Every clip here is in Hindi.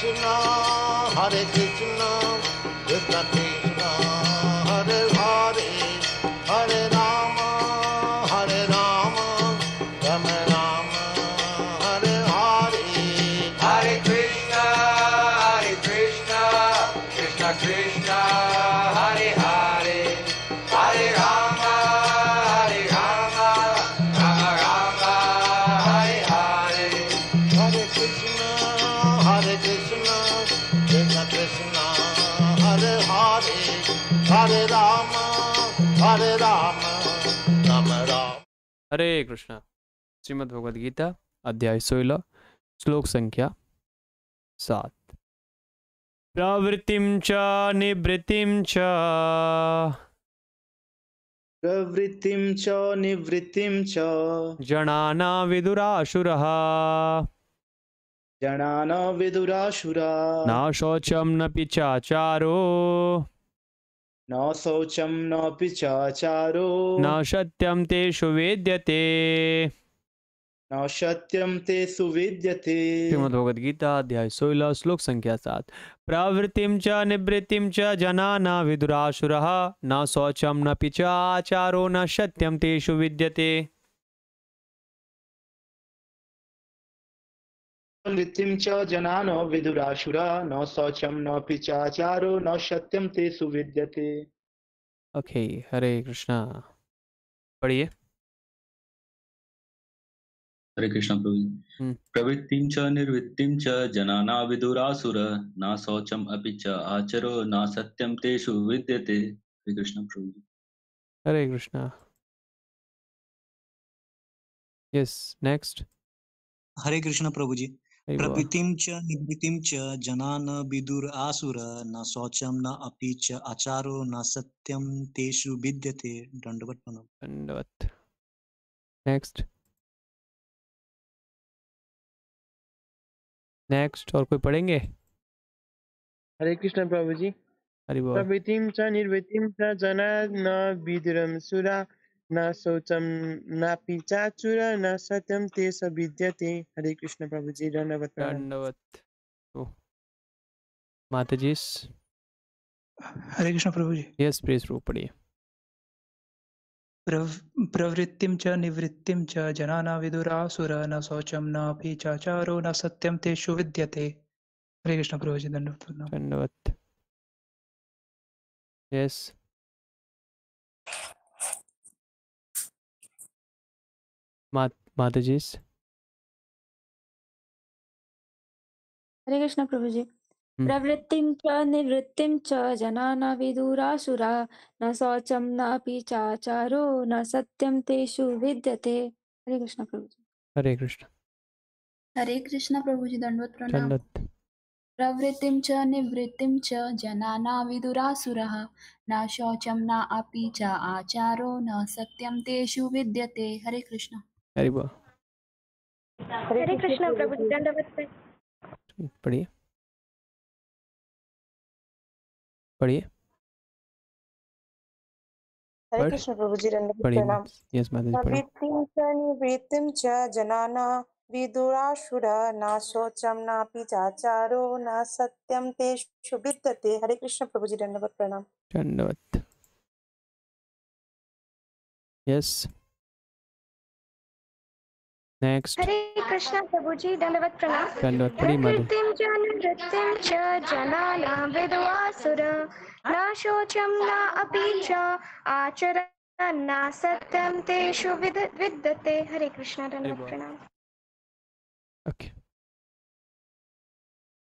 Krishna हरे कृष्णा श्रीमद् भगवद गीता अध्याय सोलह श्लोक संख्या सात प्रवृत्तिम च निवृत्तिम च प्रवृत्तिम च निवृत्तिम च जनाना विदुराशुरः जनाना विदुराशुरा न शौचम न पिचाचारो न शौचं नापि चाचारो न सत्यं तेषु विद्यते न सत्यम ते सुविद्यते श्रीमद्भगवद गीता अध्याय 16 श्लोक संख्या 7 प्रवृत्तिम च निवृत्तिम च जना न विदुरासुरः न शौचम न पिचाचारो न सत्यम तेषु विद्यते मृत्युम च जना न विदुराशुरा न शौचम न पिचाचारो न सत्यम ते सुविद्यते ओके हरे कृष्णा पढ़िए हरे कृष्णा प्रभु हम्म। प्रवृत्ति च निर्वृत्ति च जनाना विदुरासुर न शौचम अपि च आचरो न सत्यम तेषु विद्यते हरे कृष्णा प्रभु हरे कृष्णा यस नेक्स्ट हरे कृष्णा प्रभु जी प्रकृतिं च निवृत्तिं च जना विदुर आसुर न शौचम न अपि च आचारो न सत्यम तेषु विद्यते दंडवत प्रणव नेक्स्ट नेक्स्ट और कोई पढ़ेंगे हरे कृष्ण प्रभु जी प्रवृत्तिम च निर्वृत्तिम च जना न विदुरम सुरा न शौचम न पिचाचुर न सत्यम ते सविद्यते हरे कृष्ण प्रभु जी धन्यवाद धन्यवाद ओ माता जी हरे कृष्ण प्रभु जी यस प्लीज रूप पढ़िए प्रवृत्तिम च निवृत्तिम च जनाना विदुरासुर न शौचम न चाचारो न सत्यम ते सुविद्यते हरे कृष्ण प्रभु जी धन्यवाद धन्यवाद यस yes. माता जी हरे कृष्ण प्रभु जी प्रवृत्ति च निवृत्तिं च जना न विदुरासुरा न शौचं नापि चाचारो न सत्यम तेषु विद्यते हरे कृष्ण प्रभु जी हरे कृष्ण हरे कृष्ण प्रभु जी दंडवत प्रणाम प्रवृत्तिं च निवृत्तिं च जनाना न विदुरासुरः न शौचम न अपि च आचारो न सत्यम तेषु विद्यते हरे कृष्ण हरि बोल हरे कृष्ण प्रभु दंडवत पढ़िए पढ़िए हरे कृष्ण प्रभु जी प्रणाम यस माता जी प्रीतिम च निवृत्तिम च जनाना विदुरासुर न शोचम न पिचाचारो न सत्यम तेषु विद्यते हरे कृष्ण प्रभु जी दंडवत प्रणाम दंडवत यस yes. नेक्स्ट हरे कृष्णा प्रभु जी धन्यवाद प्रणाम दंडवत बड़ी मधु कृतिम च नृत्यम च जनाना विद्वासुर न शोचम न अपि आचरण न सत्यम तेषु विद विद्यते हरे कृष्णा धन्यवाद प्रणाम ओके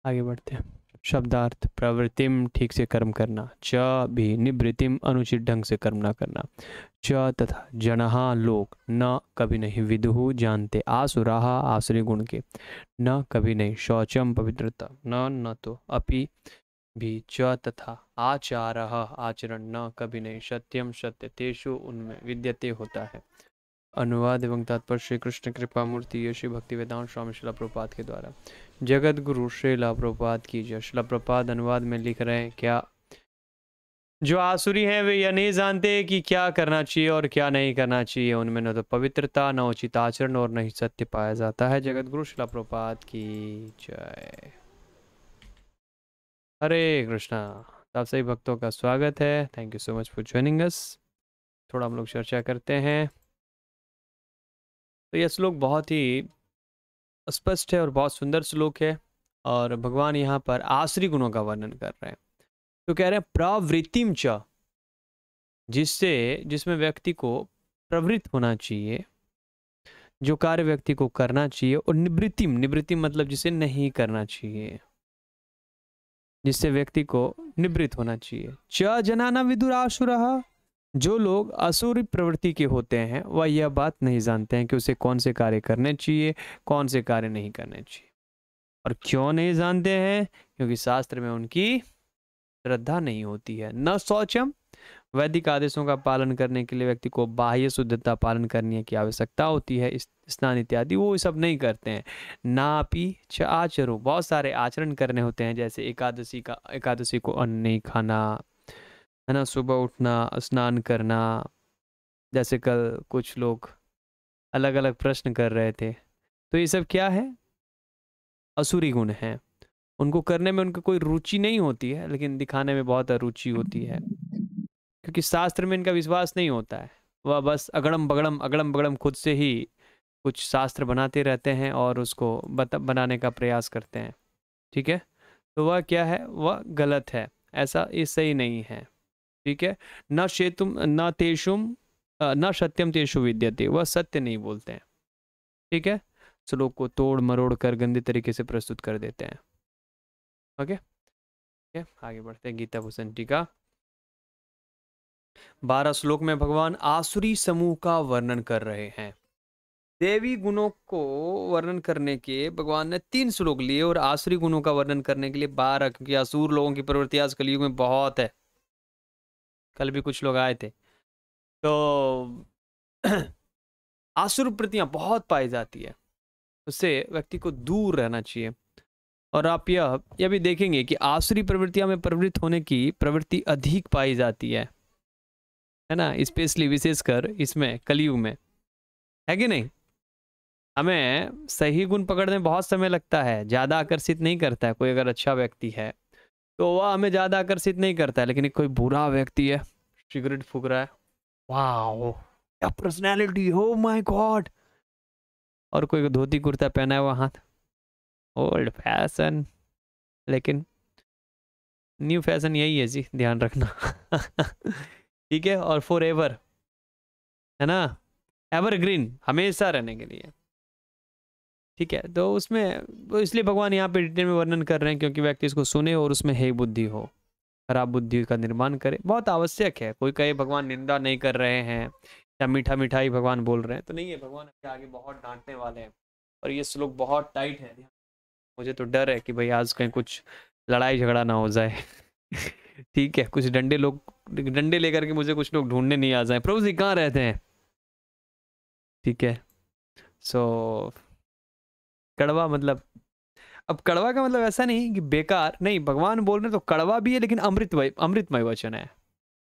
आगे बढ़ते हैं शब्दार्थ प्रवृत्तिम ठीक से कर्म करना च भी निवृत्तिम अनुचित ढंग से कर्म ना करना च तथा जनहा लोक न कभी नहीं विदुहु जानते आसुराहा आसुरी गुण के न कभी नहीं शौचम पवित्रता न न तो अपि भी च तथा आचार आचरण न कभी नहीं सत्यम सत्य तेषु उनमें विद्यते होता है अनुवाद एवं तात्पर्य श्री कृष्ण कृपा मूर्ति श्री भक्ति वेदांत स्वामी शिला प्रपात के द्वारा जगत गुरु शिला प्रपात की जय शिला प्रपात अनुवाद में लिख रहे हैं क्या जो आसुरी हैं वे यह नहीं जानते कि क्या करना चाहिए और क्या नहीं करना चाहिए उनमें न तो पवित्रता न उचित आचरण और न ही सत्य पाया जाता है जगत गुरु शिला प्रपात की जय हरे कृष्णा आप सभी भक्तों का स्वागत है thank you so much for joining us थोड़ा हम लोग चर्चा करते हैं तो यह श्लोक बहुत ही स्पष्ट है और बहुत सुंदर श्लोक है और भगवान यहाँ पर आश्री गुणों का वर्णन कर रहे हैं तो कह रहे हैं प्रवृत्तिम च जिससे जिसमें व्यक्ति को प्रवृत्त होना चाहिए जो कार्य व्यक्ति को करना चाहिए और निवृत्तिम निवृत्तिम मतलब जिसे नहीं करना चाहिए जिससे व्यक्ति को निवृत्त होना चाहिए च जनाना आशुरा जो लोग असुरी प्रवृत्ति के होते हैं वह यह बात नहीं जानते हैं कि उसे कौन से कार्य करने चाहिए कौन से कार्य नहीं करने चाहिए और क्यों नहीं जानते हैं क्योंकि शास्त्र में उनकी श्रद्धा नहीं होती है न शौचम वैदिक आदेशों का पालन करने के लिए व्यक्ति को बाह्य शुद्धता पालन करने की आवश्यकता होती है स्नान इत्यादि वो सब नहीं करते हैं नापी च आचरो बहुत सारे आचरण करने होते हैं जैसे एकादशी का एकादशी को अन्न नहीं खाना है ना सुबह उठना स्नान करना जैसे कल कुछ लोग अलग अलग प्रश्न कर रहे थे तो ये सब क्या है असुरी गुण है उनको करने में उनको कोई रुचि नहीं होती है लेकिन दिखाने में बहुत रुचि होती है क्योंकि शास्त्र में इनका विश्वास नहीं होता है वह बस अगड़म बगड़म अगड़म बगड़म खुद से ही कुछ शास्त्र बनाते रहते हैं और उसको बनाने का प्रयास करते हैं ठीक है तो वह क्या है वह गलत है ऐसा ये सही नहीं है ठीक है न शेतुम न तेषुम न सत्यम तेषु विद्यते वह सत्य नहीं बोलते हैं ठीक है श्लोक को तोड़ मरोड़ कर गंदे तरीके से प्रस्तुत कर देते हैं ओके ओके आगे बढ़ते हैं गीता भूषण टीका बारह श्लोक में भगवान आसुरी समूह का वर्णन कर रहे हैं देवी गुणों को वर्णन करने के भगवान ने तीन श्लोक लिए और आसुरी गुणों का वर्णन करने के लिए बारह क्योंकि आसुर लोगों की प्रवृत्ति आज कलयुग में बहुत है कल भी कुछ लोग आए थे तो आसुर प्रतियाँ बहुत पाई जाती है उससे व्यक्ति को दूर रहना चाहिए और आप यह यह भी देखेंगे कि आसुरी प्रवृत्तियाँ में प्रवृत्त होने की प्रवृत्ति अधिक पाई जाती है है ना स्पेशली विशेषकर इसमें कलयुग में है कि नहीं हमें सही गुण पकड़ने में बहुत समय लगता है ज़्यादा आकर्षित नहीं करता है कोई अगर अच्छा व्यक्ति है तो वह हमें ज़्यादा आकर्षित नहीं करता है लेकिन एक कोई बुरा व्यक्ति है सिगरेट फूक रहा है वाह क्या पर्सनैलिटी हो माई गॉड और कोई धोती कुर्ता पहना है हुआ हाथ ओल्ड फैशन लेकिन न्यू फैशन यही है जी ध्यान रखना ठीक है और फॉर एवर है ना एवरग्रीन हमेशा रहने के लिए ठीक है तो उसमें तो इसलिए भगवान यहाँ पे डिटेल में वर्णन कर रहे हैं क्योंकि व्यक्ति इसको सुने और उसमें हे बुद्धि हो खराब बुद्धि का निर्माण करे बहुत आवश्यक है कोई कहे भगवान निंदा नहीं कर रहे हैं या मीठा मिठाई भगवान बोल रहे हैं तो नहीं है भगवान के आगे बहुत डांटने वाले हैं और ये श्लोक बहुत टाइट है मुझे तो डर है कि भाई आज कहीं कुछ लड़ाई झगड़ा ना हो जाए ठीक है कुछ डंडे लोग डंडे लेकर के मुझे कुछ लोग ढूंढने नहीं आ जाए प्रभु जी कहाँ रहते हैं ठीक है सो so, कड़वा मतलब अब कड़वा का मतलब ऐसा नहीं कि बेकार नहीं भगवान बोल रहे तो कड़वा भी है लेकिन अमृतमय अमृतमय वचन है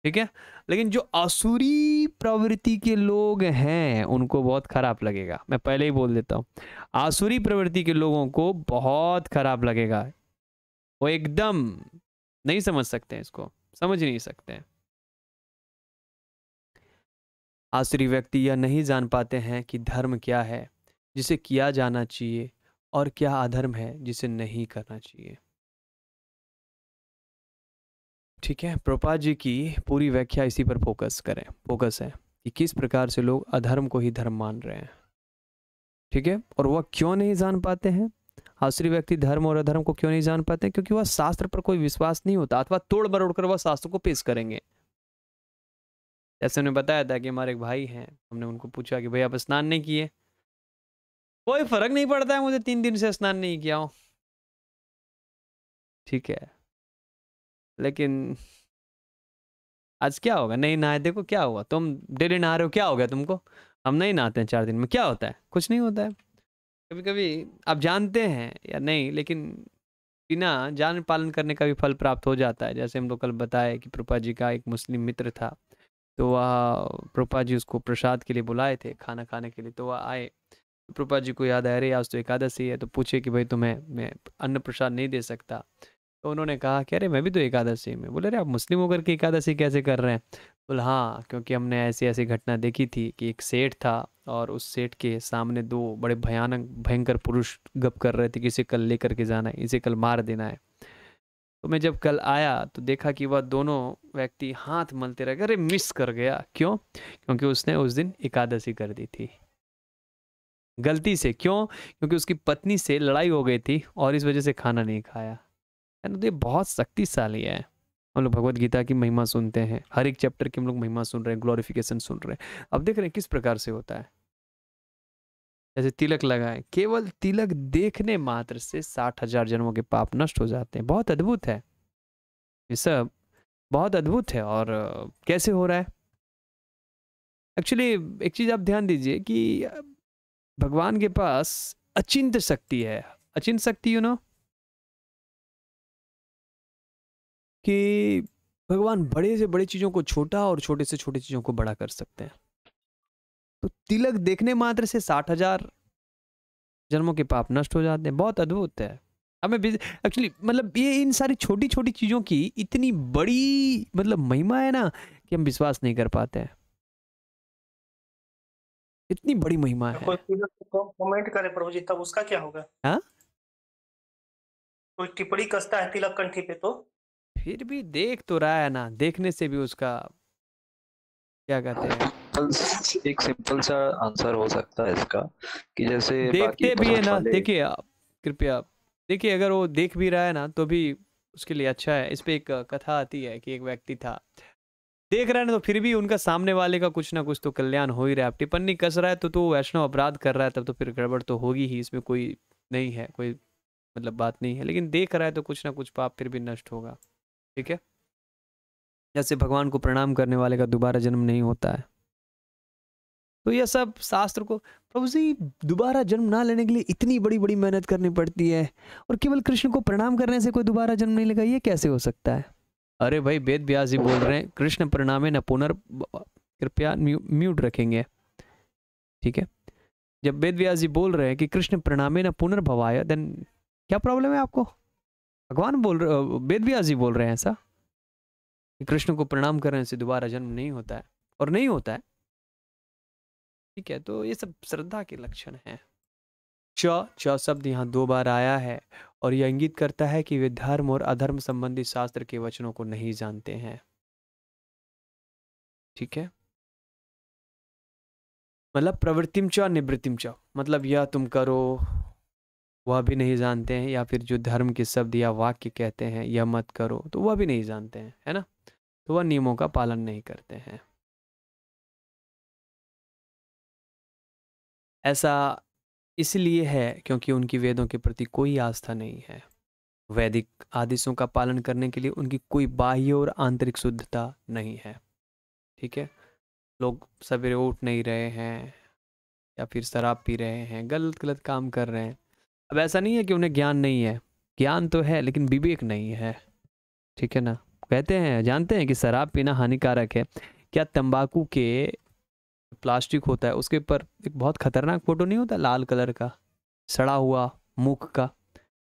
ठीक है लेकिन जो आसुरी प्रवृत्ति के लोग हैं उनको बहुत खराब लगेगा मैं पहले ही बोल देता हूँ आसुरी प्रवृत्ति के लोगों को बहुत खराब लगेगा वो एकदम नहीं समझ सकते हैं इसको समझ नहीं सकते हैं आसुरी व्यक्ति यह नहीं जान पाते हैं कि धर्म क्या है जिसे किया जाना चाहिए और क्या अधर्म है जिसे नहीं करना चाहिए ठीक है प्रपा जी की पूरी व्याख्या इसी पर फोकस करें फोकस है कि किस प्रकार से लोग अधर्म को ही धर्म मान रहे हैं ठीक है और वह क्यों नहीं जान पाते हैं आश्री व्यक्ति धर्म और अधर्म को क्यों नहीं जान पाते क्योंकि वह शास्त्र पर कोई विश्वास नहीं होता अथवा तोड़ मरोड़ कर वह शास्त्र को पेश करेंगे जैसे उन्हें बताया था कि हमारे एक भाई हैं हमने उनको पूछा कि भाई आप स्नान नहीं किए कोई फर्क नहीं पड़ता है मुझे तीन दिन से स्नान नहीं किया हूं ठीक है लेकिन आज क्या होगा नहीं नहाए देखो क्या हुआ तुम डेली नहा रहे हो क्या हो गया तुमको हम नहीं नहाते हैं चार दिन में क्या होता है कुछ नहीं होता है कभी कभी आप जानते हैं या नहीं लेकिन बिना जान पालन करने का भी फल प्राप्त हो जाता है जैसे हम लोग कल बताए कि प्रपा जी का एक मुस्लिम मित्र था तो वह प्रपा जी उसको प्रसाद के लिए बुलाए थे खाना खाने के लिए तो वह आए प्रपा जी को याद आया रही आज तो एकादशी है तो पूछे कि भाई तुम्हें मैं अन्न प्रसाद नहीं दे सकता तो उन्होंने कहा कि अरे मैं भी तो एकादशी में बोले अरे आप मुस्लिम होकर के एकादशी कैसे कर रहे हैं बोले हाँ क्योंकि हमने ऐसी ऐसी घटना देखी थी कि एक सेठ था और उस सेठ के सामने दो बड़े भयानक भयंकर पुरुष गप कर रहे थे कि इसे कल लेकर के जाना है इसे कल मार देना है तो मैं जब कल आया तो देखा कि वह दोनों व्यक्ति हाथ मलते रह गए अरे मिस कर गया क्यों क्योंकि उसने उस दिन एकादशी कर दी थी गलती से क्यों क्योंकि उसकी पत्नी से लड़ाई हो गई थी और इस वजह से खाना नहीं खाया तो ये बहुत शक्तिशाली है हम लोग भगवत गीता की महिमा सुनते हैं हर एक चैप्टर की हम लोग महिमा सुन रहे हैं ग्लोरिफिकेशन सुन रहे हैं अब देख रहे हैं किस प्रकार से होता है जैसे तिलक लगाए केवल तिलक देखने मात्र से साठ हजार जन्मों के पाप नष्ट हो जाते हैं बहुत अद्भुत है ये सब बहुत अद्भुत है और कैसे हो रहा है एक्चुअली एक चीज़ आप ध्यान दीजिए कि भगवान के पास अचिंत शक्ति है अचिंत शक्ति यू नो कि भगवान बड़े से बड़े चीज़ों को छोटा और छोटे से छोटे चीज़ों को बड़ा कर सकते हैं तो तिलक देखने मात्र से साठ हजार जन्मों के पाप नष्ट हो जाते हैं बहुत अद्भुत है हमें एक्चुअली मतलब ये इन सारी छोटी छोटी चीज़ों की इतनी बड़ी मतलब महिमा है ना कि हम विश्वास नहीं कर पाते हैं इतनी बड़ी महिमा तो है कमेंट करे प्रभु जी तब उसका क्या होगा हाँ? कोई टिप्पणी कसता है तिलक कंठी पे तो फिर भी देख तो रहा है ना देखने से भी उसका क्या कहते हैं एक सिंपल सा आंसर हो सकता है इसका कि जैसे देखते भी है ना देखिए आप कृपया देखिए अगर वो देख भी रहा है ना तो भी उसके लिए अच्छा है इस पे एक कथा आती है कि एक व्यक्ति था देख रहे हैं तो फिर भी उनका सामने वाले का कुछ ना कुछ तो कल्याण हो ही रहा है अब टिप्पणी कस रहा है तो तो वैष्णव अपराध कर रहा है तब तो फिर गड़बड़ तो होगी ही इसमें कोई नहीं है कोई मतलब बात नहीं है लेकिन देख रहा है तो कुछ ना कुछ पाप फिर भी नष्ट होगा ठीक है जैसे भगवान को प्रणाम करने वाले का दोबारा जन्म नहीं होता है तो यह सब शास्त्र को प्रभु जी दोबारा जन्म ना लेने के लिए इतनी बड़ी बड़ी मेहनत करनी पड़ती है और केवल कृष्ण को प्रणाम करने से कोई दोबारा जन्म नहीं लेगा ये कैसे हो सकता है अरे भाई वेद व्यास जी बोल रहे हैं कृष्ण प्रणामे न पुनर् कृपया म्यू, म्यूट रखेंगे ठीक है जब वेद व्यास जी बोल रहे हैं कि कृष्ण प्रणामे न पुनर्भवाय देन क्या प्रॉब्लम है आपको भगवान बोल रहे वेद व्यास जी बोल रहे हैं ऐसा कि कृष्ण को प्रणाम करने से दोबारा जन्म नहीं होता है और नहीं होता है ठीक है तो ये सब श्रद्धा के लक्षण हैं च च शब्द यहाँ दो बार आया है और यह इंगित करता है कि वे धर्म और अधर्म संबंधी शास्त्र के वचनों को नहीं जानते हैं ठीक है मतलब प्रवृत्तिम चौ निवृत्तिम च मतलब यह तुम करो वह भी नहीं जानते हैं या फिर जो धर्म के शब्द या वाक्य कहते हैं यह मत करो तो वह भी नहीं जानते हैं है ना तो वह नियमों का पालन नहीं करते हैं ऐसा इसलिए है क्योंकि उनकी वेदों के प्रति कोई आस्था नहीं है वैदिक आदेशों का पालन करने के लिए उनकी कोई बाह्य और आंतरिक शुद्धता नहीं है ठीक है लोग सवेरे उठ नहीं रहे हैं या फिर शराब पी रहे हैं गलत गलत काम कर रहे हैं अब ऐसा नहीं है कि उन्हें ज्ञान नहीं है ज्ञान तो है लेकिन विवेक नहीं है ठीक है ना कहते हैं जानते हैं कि शराब पीना हानिकारक है क्या तंबाकू के प्लास्टिक होता है उसके ऊपर एक बहुत खतरनाक फोटो नहीं होता लाल कलर का सड़ा हुआ मुख का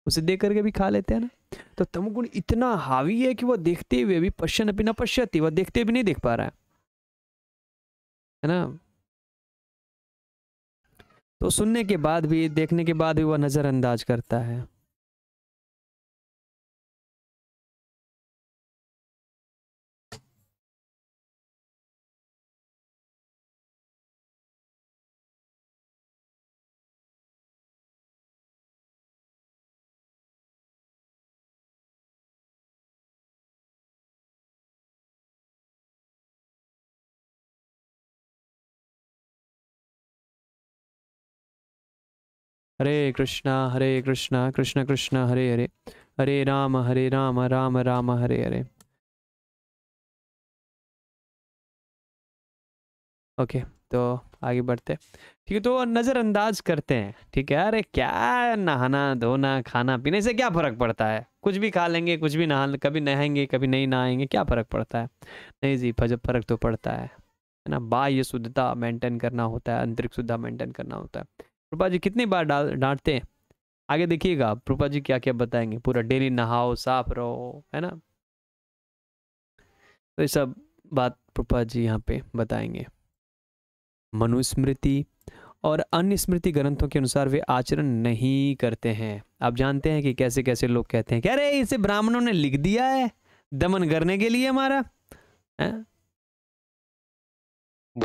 उसे देख करके भी खा लेते हैं ना तो तमगुण इतना हावी है कि वह देखते हुए भी पश्चन अपनी न पश्यति वह देखते भी नहीं देख पा रहा है है ना तो सुनने के बाद भी देखने के बाद भी वह नज़रअंदाज करता है हरे कृष्णा हरे कृष्णा कृष्ण कृष्ण हरे हरे हरे राम हरे राम राम राम हरे हरे ओके तो आगे बढ़ते ठीक है तो नज़रअंदाज करते हैं ठीक है अरे क्या नहाना धोना खाना पीने से क्या फ़र्क पड़ता है कुछ भी खा लेंगे कुछ भी नहा कभी नहाएंगे कभी नहीं नहाएंगे क्या फ़र्क पड़ता है नहीं जी फजब फ़र्क तो पड़ता है है ना बाह्य शुद्धता मेंटेन करना होता है अंतरिक्ष शुद्धता मेंटेन करना होता है रूपा जी कितनी बार डाल डांटते हैं आगे देखिएगा आप रूपा जी क्या क्या बताएंगे पूरा डेली नहाओ साफ रहो है ना तो ये सब बात रूपा जी यहाँ पे बताएंगे मनुस्मृति और अन्य स्मृति ग्रंथों के अनुसार वे आचरण नहीं करते हैं आप जानते हैं कि कैसे कैसे लोग कहते हैं क्या अरे इसे ब्राह्मणों ने लिख दिया है दमन करने के लिए हमारा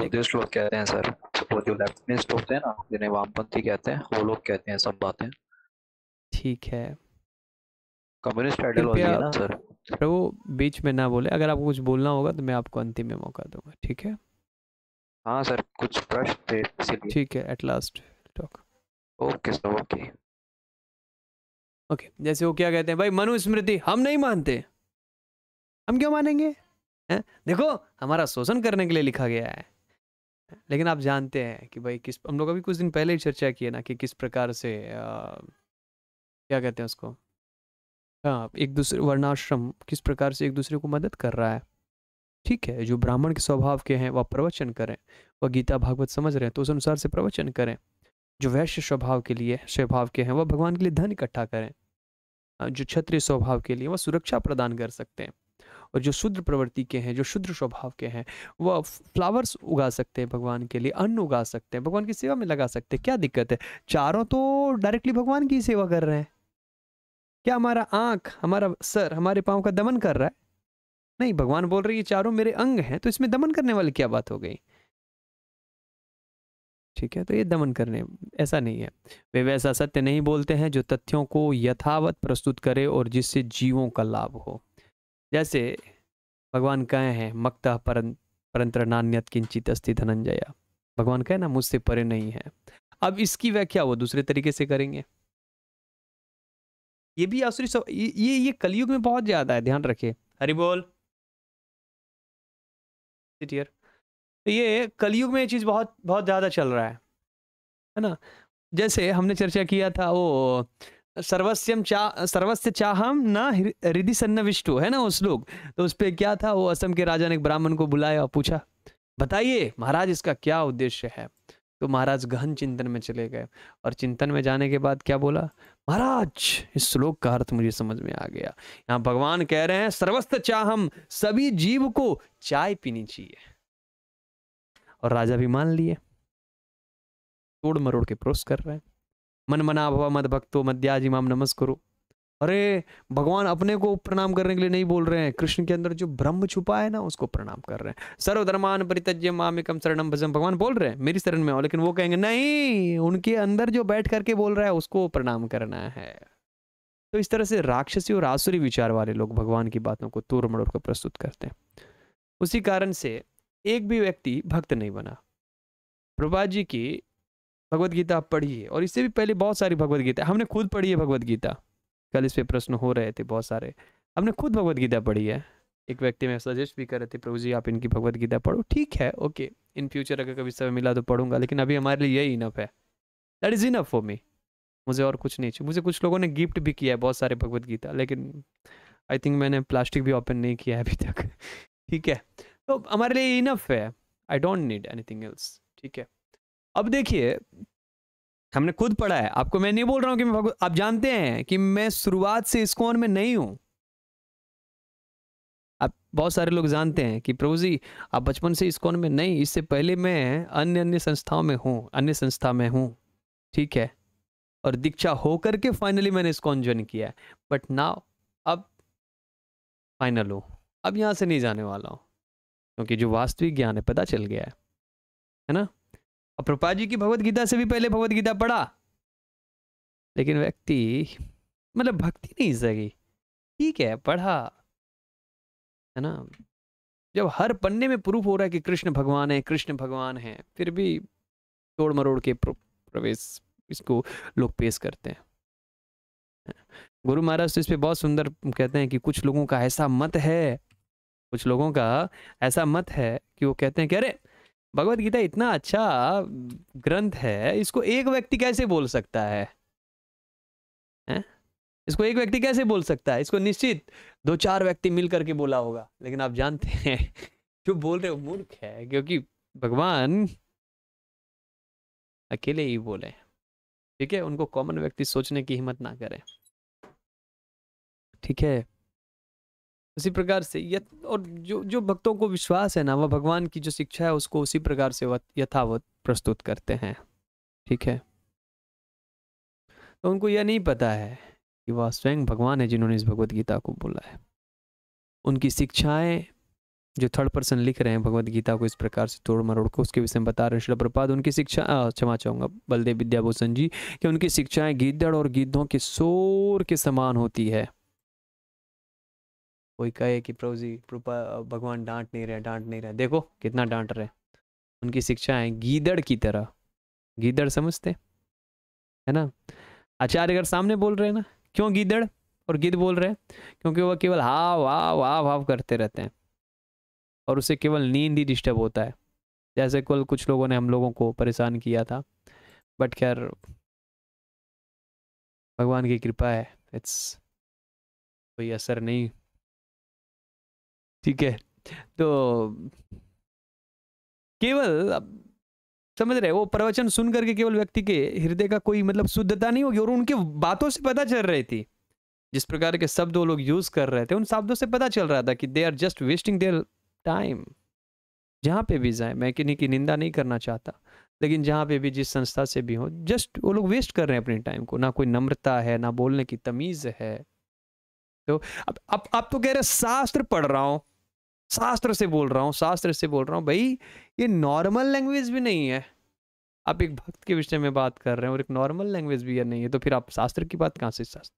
बुद्धिस्ट लोग कहते हैं सर जो लेफ्टिस्ट होते हैं ना जिन्हें वामपंथी कहते हैं वो लोग कहते हैं सब बातें ठीक है कम्युनिस्ट आइडियोलॉजी है ना सर प्रभु बीच में ना बोले अगर आपको कुछ बोलना होगा तो मैं आपको अंतिम में मौका दूंगा ठीक है हाँ सर कुछ प्रश्न थे इसीलिए ठीक है at last talk okay sir okay okay जैसे वो क्या कहते हैं भाई मनुस्मृति हम नहीं मानते हम क्यों मानेंगे है? देखो हमारा शोषण करने के लिए लिखा गया है लेकिन आप जानते हैं कि भाई किस हम लोग अभी कुछ दिन पहले ही चर्चा की है ना कि किस प्रकार से आ, क्या कहते हैं उसको हाँ एक दूसरे वर्णाश्रम किस प्रकार से एक दूसरे को मदद कर रहा है ठीक है जो ब्राह्मण के स्वभाव के हैं वह प्रवचन करें वह गीता भागवत समझ रहे हैं तो उस अनुसार से प्रवचन करें जो वैश्य स्वभाव के लिए स्वभाव के हैं वह भगवान के लिए धन इकट्ठा करें जो क्षत्रिय स्वभाव के लिए वह सुरक्षा प्रदान कर सकते हैं और जो शुद्र प्रवृत्ति के हैं जो शुद्र स्वभाव के हैं वह फ्लावर्स उगा सकते हैं भगवान के लिए अन्न उगा सकते हैं भगवान की सेवा में लगा सकते हैं क्या दिक्कत है चारों तो डायरेक्टली भगवान की सेवा कर रहे हैं क्या हमारा आँख हमारा सर हमारे पाँव का दमन कर रहा है नहीं भगवान बोल रहे ये चारों मेरे अंग हैं तो इसमें दमन करने वाली क्या बात हो गई ठीक है तो ये दमन करने ऐसा नहीं है वे वैसा सत्य नहीं बोलते हैं जो तथ्यों को यथावत प्रस्तुत करे और जिससे जीवों का लाभ हो जैसे भगवान कहे हैं मक्ता परं परंतर नान्यत किंचित अस्थि धनंजय भगवान कहे ना मुझसे परे नहीं है अब इसकी व्याख्या वो दूसरे तरीके से करेंगे ये भी आसुरी सब ये ये, कलयुग में बहुत ज्यादा है ध्यान रखे हरि बोल तो ये कलयुग में ये चीज बहुत बहुत ज्यादा चल रहा है है ना जैसे हमने चर्चा किया था वो सर्वस्यम चा सर्वस्य चाहम न हृदि सन्नविष्टु है ना वो श्लोक तो उस पर क्या था वो असम के राजा ने एक ब्राह्मण को बुलाया और पूछा बताइए महाराज इसका क्या उद्देश्य है तो महाराज गहन चिंतन में चले गए और चिंतन में जाने के बाद क्या बोला महाराज इस श्लोक का अर्थ मुझे समझ में आ गया यहाँ भगवान कह रहे हैं सर्वस्त चाहम सभी जीव को चाय पीनी चाहिए और राजा भी मान लिए तोड़ मरोड़ के प्रोस कर रहे हैं मन मना भवा मद भक्तो मध्याजी माम नमस्कुरु अरे भगवान अपने को प्रणाम करने के लिए नहीं बोल रहे हैं कृष्ण के अंदर जो ब्रह्म छुपा है ना उसको प्रणाम कर रहे हैं सर्वधर्मान परितज्य मामिकम शरणम भजम भगवान बोल रहे हैं मेरी शरण में हो लेकिन वो कहेंगे नहीं उनके अंदर जो बैठ करके बोल रहा है उसको प्रणाम करना है तो इस तरह से राक्षसी और आसुरी विचार वाले लोग भगवान की बातों को तोड़ मड़ोड़ कर प्रस्तुत करते हैं उसी कारण से एक भी व्यक्ति भक्त नहीं बना प्रभा जी की भगवत गीता आप पढ़िए और इससे भी पहले बहुत सारी भगवत गीता हमने खुद पढ़ी है भगवत गीता कल इस पे प्रश्न हो रहे थे बहुत सारे हमने खुद भगवत गीता पढ़ी है एक व्यक्ति में सजेस्ट भी कर रहे थे प्रभु जी आप इनकी भगवत गीता पढ़ो ठीक है ओके इन फ्यूचर अगर कभी समय मिला तो पढ़ूंगा लेकिन अभी हमारे लिए यही इनफ है that is enough for me मुझे और कुछ नहीं चाहिए मुझे कुछ लोगों ने गिफ्ट भी किया है बहुत सारे भगवत गीता लेकिन आई थिंक मैंने प्लास्टिक भी ओपन नहीं किया है अभी तक ठीक है तो हमारे लिए इनफ है I don't need anything else ठीक है अब देखिए हमने खुद पढ़ा है आपको मैं नहीं बोल रहा हूं कि मैं आप जानते हैं कि मैं शुरुआत से इस कौन में नहीं हूं आप बहुत सारे लोग जानते हैं कि प्रभु जी आप बचपन से इस कौन में नहीं इससे पहले मैं अन्य अन्य संस्थाओं में हूं अन्य संस्था में हूं ठीक है और दीक्षा होकर के फाइनली मैंने इसको ज्वाइन किया है बट नाउ अब फाइनल हूं अब यहां से नहीं जाने वाला हूं क्योंकि जो वास्तविक ज्ञान है पता चल गया है है ना और प्रपा जी की भगवत गीता से भी पहले भगवत गीता पढ़ा लेकिन व्यक्ति मतलब भक्ति नहीं सकी ठीक है पढ़ा है ना जब हर पन्ने में प्रूफ हो रहा है कि कृष्ण भगवान है कृष्ण भगवान है फिर भी तोड़ मरोड़ के प्रवेश इसको लोग पेश करते हैं गुरु महाराज तो इस पर बहुत सुंदर कहते हैं कि कुछ लोगों का ऐसा मत है कुछ लोगों का ऐसा मत है कि वो कहते हैं कि अरे भगवत गीता इतना अच्छा ग्रंथ है इसको एक व्यक्ति कैसे बोल सकता है हैं इसको एक व्यक्ति कैसे बोल सकता है इसको निश्चित दो चार व्यक्ति मिल करके बोला होगा लेकिन आप जानते हैं जो बोल रहे हो मूर्ख है क्योंकि भगवान अकेले ही बोले ठीक है उनको कॉमन व्यक्ति सोचने की हिम्मत ना करें ठीक है उसी प्रकार से यत, और जो जो भक्तों को विश्वास है ना वह भगवान की जो शिक्षा है उसको उसी प्रकार से यथावत प्रस्तुत करते हैं ठीक है तो उनको यह नहीं पता है कि वह स्वयं भगवान है जिन्होंने इस भगवत गीता को बोला है उनकी शिक्षाएं जो थर्ड पर्सन लिख रहे हैं भगवत गीता को इस प्रकार से तोड़ मरोड़ को उसके विषय में बता रहे शिला प्रपात उनकी शिक्षा क्षमा चाहूंगा बलदेव विद्याभूषण जी कि उनकी शिक्षाएं गीदड़ और गिद्धों के शोर के समान होती है कोई कहे कि प्रभु जी कृपा भगवान डांट नहीं रहे डांट नहीं रहे देखो कितना डांट रहे उनकी शिक्षा है गीदड़ की तरह गीदड़ समझते है ना आचार्य अगर सामने बोल रहे हैं ना क्यों गीदड़ और गिद बोल रहे हैं क्योंकि वह केवल हाव हाव हाव हाव करते रहते हैं और उसे केवल नींद ही डिस्टर्ब होता है जैसे कल कुछ लोगों ने हम लोगों को परेशान किया था बट खैर भगवान की कृपा है इट्स कोई असर नहीं ठीक है तो केवल समझ रहे वो प्रवचन सुन करके केवल व्यक्ति के हृदय का कोई मतलब शुद्धता नहीं होगी और उनके बातों से पता चल रही थी जिस प्रकार के शब्द वो लोग यूज कर रहे थे उन शब्दों से पता चल रहा था कि they are just wasting their time जहाँ पे भी जाए मैं किन्हीं की निंदा नहीं करना चाहता लेकिन जहाँ पे भी जिस संस्था से भी हो जस्ट वो लोग वेस्ट कर रहे हैं अपने टाइम को ना कोई नम्रता है ना बोलने की तमीज़ है तो अब अब आप तो कह रहे शास्त्र पढ़ रहा हूँ शास्त्र से बोल रहा हूँ शास्त्र से बोल रहा हूँ भाई ये नॉर्मल लैंग्वेज भी नहीं है आप एक भक्त के विषय में बात कर रहे हैं और एक नॉर्मल लैंग्वेज भी नहीं है तो फिर आप शास्त्र की बात कहाँ से शास्त्र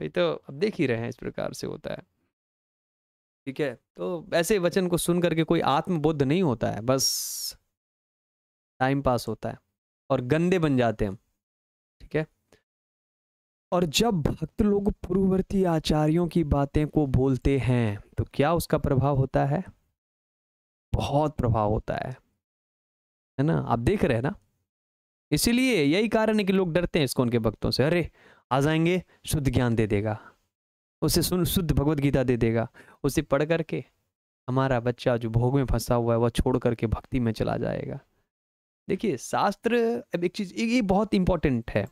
भाई तो अब देख ही रहे हैं इस प्रकार से होता है ठीक है तो ऐसे वचन को सुन करके कोई आत्मबोध नहीं होता है बस टाइम पास होता है और गंदे बन जाते हैं और जब भक्त लोग पूर्ववर्ती आचार्यों की बातें को बोलते हैं तो क्या उसका प्रभाव होता है बहुत प्रभाव होता है है ना आप देख रहे हैं ना इसीलिए यही कारण है कि लोग डरते हैं इसको उनके भक्तों से अरे आ जाएंगे शुद्ध ज्ञान दे देगा उसे सुन शुद्ध भगवत गीता दे देगा उसे पढ़ करके हमारा बच्चा जो भोग में फंसा हुआ है वह छोड़ करके भक्ति में चला जाएगा देखिए शास्त्र अब एक चीज़ ये बहुत इंपॉर्टेंट है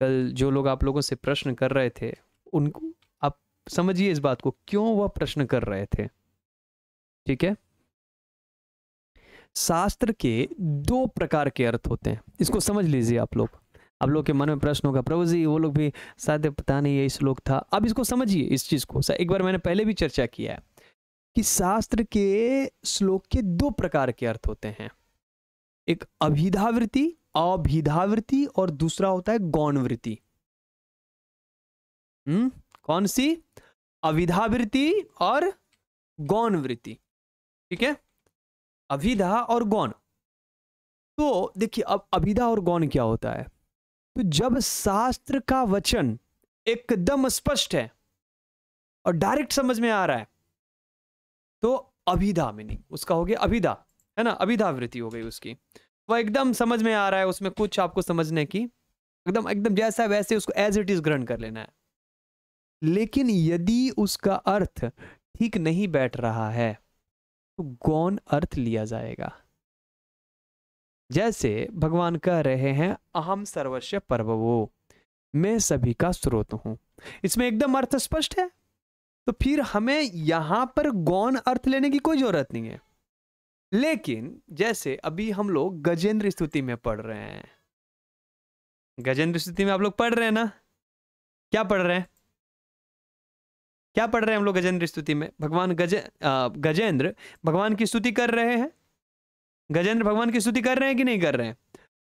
कल जो लोग आप लोगों से प्रश्न कर रहे थे उनको आप समझिए इस बात को क्यों वह प्रश्न कर रहे थे ठीक है शास्त्र के दो प्रकार के अर्थ होते हैं इसको समझ लीजिए आप लोग आप लोग के मन में प्रश्न होगा प्रभु जी वो लोग भी शायद पता नहीं यही श्लोक था अब इसको समझिए इस चीज को एक बार मैंने पहले भी चर्चा किया है कि शास्त्र के श्लोक के दो प्रकार के अर्थ होते हैं एक अभिधावृत्ति अभिधावृत्ति और दूसरा होता है गौणवृत्ति हम्म कौन सी अविधावृत्ति और गौण वृत्ति ठीक है अभिधा और गौण तो देखिए अब अभिधा और गौण क्या होता है तो जब शास्त्र का वचन एकदम स्पष्ट है और डायरेक्ट समझ में आ रहा है तो अभिधा मीनिंग उसका हो गया अभिधा है ना अभिधावृत्ति हो गई उसकी वो एकदम समझ में आ रहा है उसमें कुछ आपको समझने की एकदम एकदम जैसा वैसे उसको एज इट इज ग्रहण कर लेना है लेकिन यदि उसका अर्थ ठीक नहीं बैठ रहा है तो गौन अर्थ लिया जाएगा जैसे भगवान कह रहे हैं अहम सर्वस्व पर्वो मैं सभी का स्रोत हूं इसमें एकदम अर्थ स्पष्ट है तो फिर हमें यहां पर गौन अर्थ लेने की कोई जरूरत नहीं है लेकिन जैसे अभी हम लोग गजेंद्र स्तुति में पढ़ रहे हैं गजेंद्र स्तुति में आप लोग पढ़ रहे हैं ना क्या पढ़ रहे हैं क्या पढ़ रहे हैं हम लोग गजेंद्र स्तुति में भगवान गज गजेंद्र भगवान की स्तुति कर रहे हैं गजेंद्र भगवान की स्तुति कर रहे हैं कि नहीं कर रहे हैं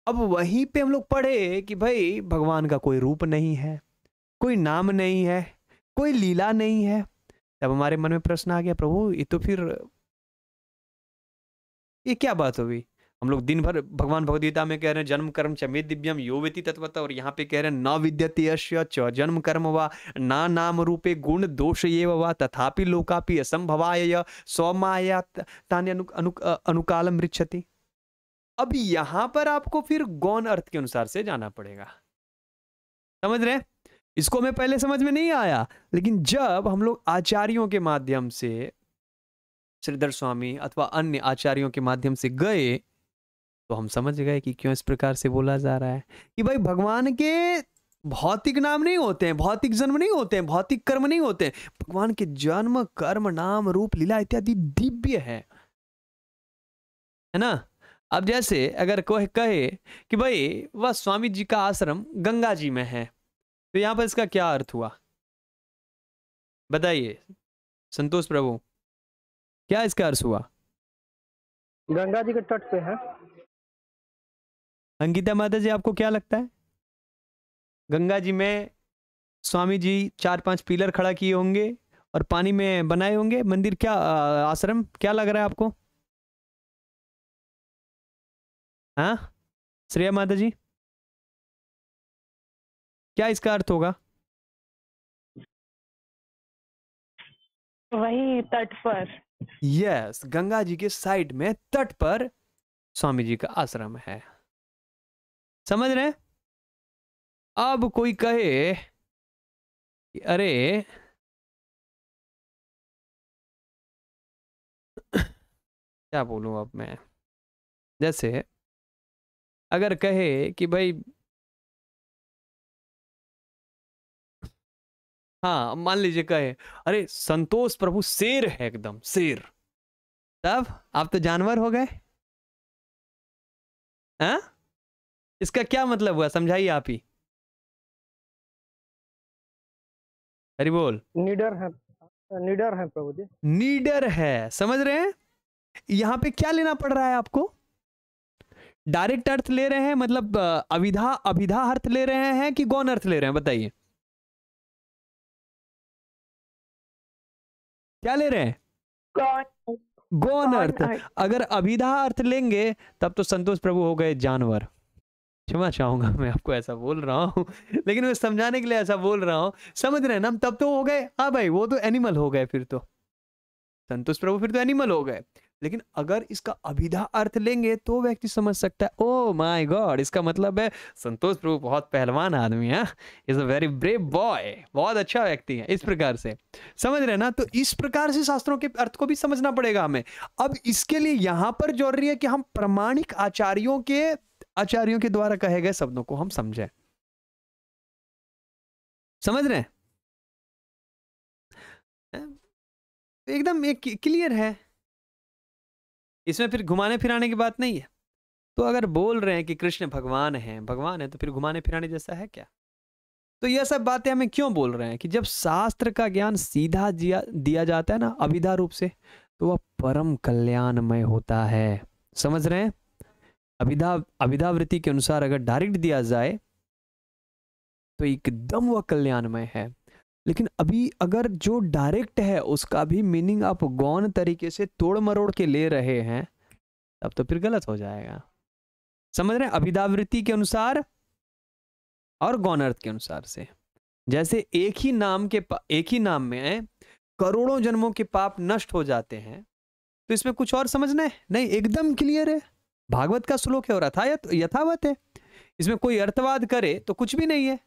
अब वहीं पे हम लोग पढ़े कि भाई भगवान का कोई रूप नहीं है कोई नाम नहीं है कोई लीला नहीं है तब हमारे मन में प्रश्न आ गया प्रभु ये तो फिर ये क्या बात हो गई हम लोग दिन भर भगवान भगवदगीता में कह रहे हैं जन्म कर्म चमे दिव्यम यो व्यति तत्वता और यहाँ पे कह रहे हैं न विद्यति अश्य च जन्म कर्म वा ना नाम रूपे गुण दोष ये वा तथापि लोकापि असंभवाय स्वमाया तान्य अनु, अनु, अनुकाल मृक्षति अब यहां पर आपको फिर गौन अर्थ के अनुसार से जाना पड़ेगा समझ रहे इसको मैं पहले समझ में नहीं आया लेकिन जब हम लोग आचार्यों के माध्यम से श्रीधर स्वामी अथवा अन्य आचार्यों के माध्यम से गए तो हम समझ गए कि क्यों इस प्रकार से बोला जा रहा है कि भाई भगवान के भौतिक नाम नहीं होते हैं भौतिक जन्म नहीं होते हैं भौतिक कर्म नहीं होते हैं भगवान के जन्म कर्म नाम रूप लीला इत्यादि दिव्य है है ना अब जैसे अगर कोह कहे कि भाई वह स्वामी जी का आश्रम गंगा जी में है तो यहाँ पर इसका क्या अर्थ हुआ बताइए संतोष प्रभु क्या इसका अर्थ हुआ गंगा जी के तट पे है अंकिता माता जी आपको क्या लगता है गंगा जी में स्वामी जी चार पांच पिलर खड़ा किए होंगे और पानी में बनाए होंगे मंदिर क्या आश्रम क्या लग रहा है आपको हाँ श्रेया माता जी क्या इसका अर्थ होगा वही तट पर यस गंगा जी के साइड में तट पर स्वामी जी का आश्रम है समझ रहे अब कोई कहे कि अरे क्या बोलूं अब मैं जैसे अगर कहे कि भाई हाँ मान लीजिए कहे अरे संतोष प्रभु शेर है एकदम शेर तब आप तो जानवर हो गए हैं हाँ? इसका क्या मतलब हुआ समझाइए आप ही हरी बोल नीडर है नीडर है प्रभु जी नीडर है समझ रहे हैं यहाँ पे क्या लेना पड़ रहा है आपको डायरेक्ट अर्थ ले रहे हैं मतलब अविधा अभिधा अर्थ ले रहे हैं कि गौन अर्थ ले रहे हैं बताइए क्या ले रहे हैं गो अर्थ अगर अभिधा अर्थ लेंगे तब तो संतोष प्रभु हो गए जानवर क्षमा चाहूंगा मैं आपको ऐसा बोल रहा हूँ लेकिन मैं समझाने के लिए ऐसा बोल रहा हूँ समझ रहे हैं ना तब तो हो गए हाँ भाई वो तो एनिमल हो गए फिर तो संतोष प्रभु फिर तो एनिमल हो गए लेकिन अगर इसका अभिधा अर्थ लेंगे तो व्यक्ति समझ सकता है ओ माय गॉड इसका मतलब है संतोष प्रभु बहुत पहलवान आदमी है is a very brave boy बहुत अच्छा व्यक्ति है इस प्रकार से समझ रहे ना तो इस प्रकार से शास्त्रों के अर्थ को भी समझना पड़ेगा हमें अब इसके लिए यहाँ पर जरूरी है कि हम प्रमाणिक आचार्यों के आचार्यों के द्वारा कहे गए शब्दों को हम समझें समझ रहे हैं एकदम एक क्लियर है इसमें फिर घुमाने फिराने की बात नहीं है तो अगर बोल रहे हैं कि कृष्ण भगवान हैं भगवान है तो फिर घुमाने फिराने जैसा है क्या तो यह सब बातें हमें क्यों बोल रहे हैं कि जब शास्त्र का ज्ञान सीधा दिया जाता है ना अविधा रूप से तो वह परम कल्याणमय होता है समझ रहे हैं अभिधा अभिधावृत्ति के अनुसार अगर डायरेक्ट दिया जाए तो एकदम वह कल्याणमय है लेकिन अभी अगर जो डायरेक्ट है उसका भी मीनिंग आप गौन तरीके से तोड़ मरोड़ के ले रहे हैं तब तो फिर गलत हो जाएगा समझ रहे हैं अभिदावृत्ति के अनुसार और गौन अर्थ के अनुसार से जैसे एक ही नाम के एक ही नाम में करोड़ों जन्मों के पाप नष्ट हो जाते हैं तो इसमें कुछ और समझना है नहीं एकदम क्लियर है भागवत का श्लोक है और यथावत है इसमें कोई अर्थवाद करे तो कुछ भी नहीं है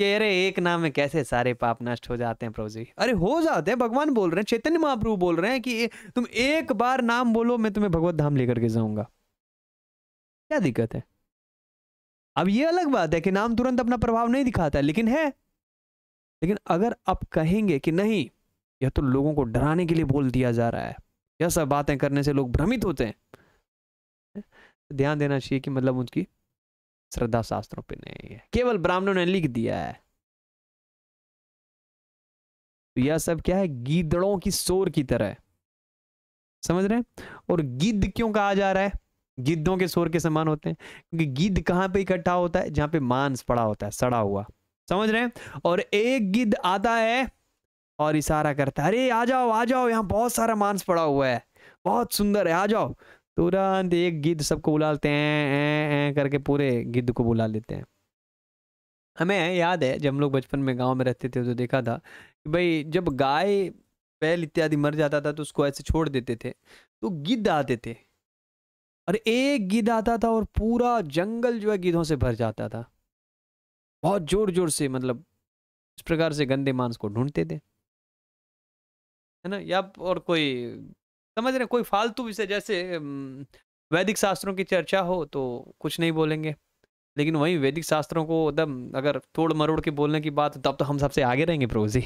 कह रहे एक नाम में कैसे सारे पाप नष्ट हो जाते हैं प्रभु जी अरे हो जाते हैं भगवान बोल रहे हैं चैतन्य महाप्रभु बोल रहे हैं कि तुम एक बार नाम बोलो मैं तुम्हें भगवत धाम लेकर के जाऊंगा क्या दिक्कत है अब ये अलग बात है कि नाम तुरंत अपना प्रभाव नहीं दिखाता है लेकिन है लेकिन अगर आप कहेंगे कि नहीं यह तो लोगों को डराने के लिए बोल दिया जा रहा है यह सब बातें करने से लोग भ्रमित होते हैं ध्यान देना चाहिए कि मतलब उनकी श्रद्धा शास्त्रों पे नहीं है केवल ब्राह्मणों ने लिख दिया है तो यह सब क्या है गिदड़ों की शोर की तरह समझ रहे हैं और गिद्ध क्यों कहा जा रहा है गिद्धों के शोर के समान होते हैं क्योंकि गिद्ध कहां पे इकट्ठा होता है जहां पे मांस पड़ा होता है सड़ा हुआ समझ रहे हैं और एक गिद्ध आता है और इशारा करता है अरे आ जाओ आ जाओ यहाँ बहुत सारा मांस पड़ा हुआ है बहुत सुंदर है आ जाओ तुरंत एक गिद्ध सबको बुला लेते हैं ए, ए, करके पूरे गिद्ध को बुला लेते हैं हमें याद है जब हम लोग बचपन में गांव में रहते थे तो देखा था कि भाई जब गाय बैल इत्यादि मर जाता था तो उसको ऐसे छोड़ देते थे तो गिद्ध आते थे और एक गिद्ध आता था और पूरा जंगल जो है गिद्धों से भर जाता था बहुत जोर जोर से मतलब इस प्रकार से गंदे मांस को ढूंढते थे है ना या और कोई समझ रहे कोई फालतू विषय जैसे वैदिक शास्त्रों की चर्चा हो तो कुछ नहीं बोलेंगे लेकिन वही वैदिक शास्त्रों को एकदम अगर तोड़ मरोड़ के बोलने की बात तब तो हम सबसे आगे रहेंगे प्रभु जी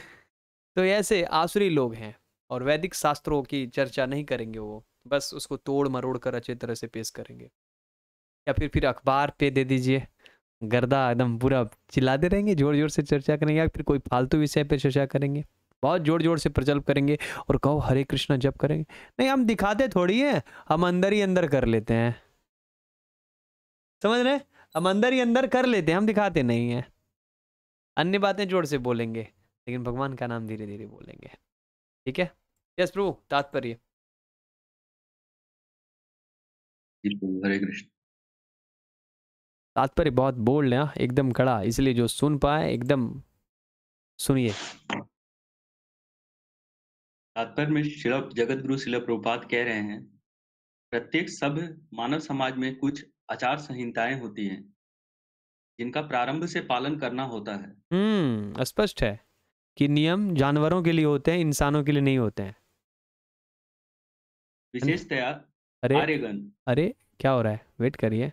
तो ऐसे आसुरी लोग हैं और वैदिक शास्त्रों की चर्चा नहीं करेंगे वो बस उसको तोड़ मरोड़ कर अच्छे तरह से पेश करेंगे या फिर फिर अखबार पे दे दीजिए गर्दा एकदम चिल्ला चिल्लाते रहेंगे जोर जोर से चर्चा करेंगे या फिर कोई फालतू विषय पर चर्चा करेंगे बहुत जोर जोर से प्रचलप करेंगे और कहो हरे कृष्णा जब करेंगे नहीं हम दिखाते थोड़ी हैं हम अंदर ही अंदर कर लेते हैं समझ रहे हम अंदर ही अंदर कर लेते हैं हम दिखाते नहीं हैं अन्य बातें जोर से बोलेंगे लेकिन भगवान का नाम धीरे धीरे बोलेंगे ठीक है यस प्रभु तात्पर्य हरे कृष्ण तात्पर्य बहुत बोल्ड है हाँ, एकदम कड़ा इसलिए जो सुन पाए एकदम सुनिए तात्पर्य में शिल जगत गुरु शिल प्रभुपात कह रहे हैं प्रत्येक सभ्य मानव समाज में कुछ आचार संहिताएं होती हैं जिनका प्रारंभ से पालन करना होता है हम्म स्पष्ट है कि नियम जानवरों के लिए होते हैं इंसानों के लिए नहीं होते हैं विशेषतया अरे आर्यगन अरे क्या हो रहा है वेट करिए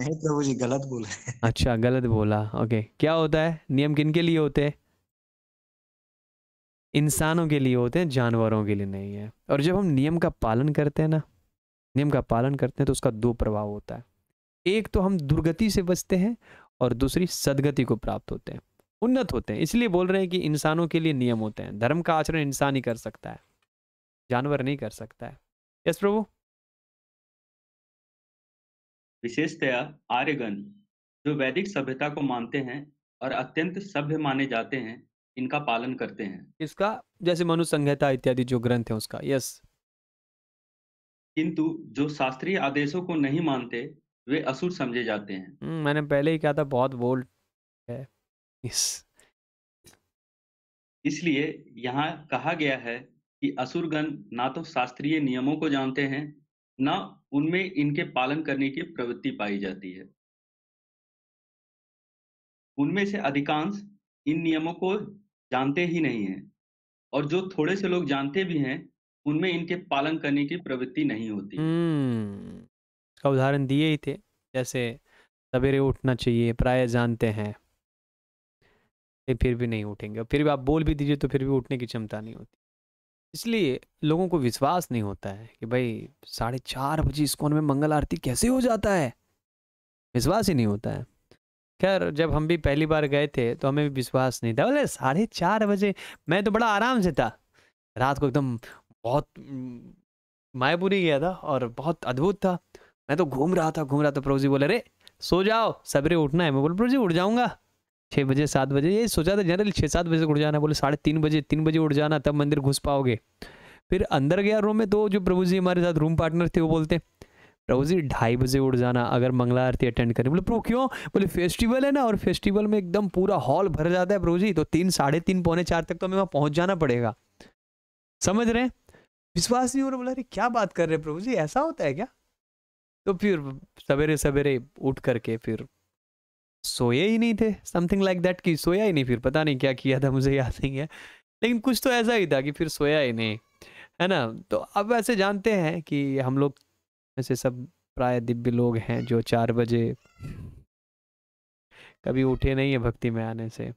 नहीं प्रभु जी गलत बोले अच्छा गलत बोला ओके क्या होता है नियम किन के लिए होते हैं इंसानों के लिए होते हैं जानवरों के लिए नहीं है और जब हम नियम का पालन करते हैं ना नियम का पालन करते हैं तो उसका दो प्रभाव होता है एक तो हम दुर्गति से बचते हैं और दूसरी सदगति को प्राप्त होते हैं उन्नत होते हैं इसलिए बोल रहे हैं कि इंसानों के लिए नियम होते हैं धर्म का आचरण इंसान ही कर सकता है जानवर नहीं कर सकता है यस प्रभु विशेषतया आर्यगन जो वैदिक सभ्यता को मानते हैं और अत्यंत सभ्य माने जाते हैं इनका पालन करते हैं इसका जैसे मनु संहिता इत्यादि जो ग्रंथ है उसका यस किंतु जो शास्त्रीय आदेशों को नहीं मानते वे असुर समझे जाते हैं हम्म, मैंने पहले ही कहा था बहुत बोल्ड है इस इसलिए यहाँ कहा गया है कि असुरगण ना तो शास्त्रीय नियमों को जानते हैं ना उनमें इनके पालन करने की प्रवृत्ति पाई जाती है उनमें से अधिकांश इन नियमों को जानते ही नहीं है और जो थोड़े से लोग जानते भी हैं उनमें इनके पालन करने की प्रवृत्ति नहीं होती हम्म इसका उदाहरण दिए ही थे जैसे सवेरे उठना चाहिए प्राय जानते हैं लेकिन फिर भी नहीं उठेंगे और फिर भी आप बोल भी दीजिए तो फिर भी उठने की क्षमता नहीं होती इसलिए लोगों को विश्वास नहीं होता है कि भाई साढ़े चार बजे इसको में मंगल आरती कैसे हो जाता है विश्वास ही नहीं होता है खैर जब हम भी पहली बार गए थे तो हमें भी विश्वास नहीं था बोले साढ़े चार बजे मैं तो बड़ा आराम से था रात को एकदम बहुत मायापुरी गया था और बहुत अद्भुत था मैं तो घूम रहा था घूम रहा था जी बोले अरे सो जाओ सबरे उठना है मैं बोल जी उठ जाऊँगा छः बजे सात बजे ये सोचा था जनरल छः सात बजे उठ जाना बोले साढ़े तीन बजे तीन बजे उठ जाना तब मंदिर घुस पाओगे फिर अंदर गया रूम में तो जो प्रभु जी हमारे साथ रूम पार्टनर थे वो बोलते जी ढाई बजे उठ जाना अगर मंगला आरती अटेंड करें बोले प्रो क्यों बोले फेस्टिवल है ना और फेस्टिवल में एकदम पूरा हॉल भर जाता है जी तो तीन साढ़े तीन पौने चार तक तो हमें वहाँ पहुँच जाना पड़ेगा समझ रहे हैं विश्वास नहीं हो रहा बोला अरे क्या बात कर रहे हैं प्रभु जी ऐसा होता है क्या तो फिर सवेरे सवेरे उठ करके फिर सोए ही नहीं थे समथिंग लाइक दैट कि सोया ही नहीं फिर पता नहीं क्या किया था मुझे याद नहीं है लेकिन कुछ तो ऐसा ही था कि फिर सोया ही नहीं है ना तो अब ऐसे जानते हैं कि हम लोग में से सब प्राय दिव्य लोग हैं जो चार बजे कभी उठे नहीं है भक्ति में आने से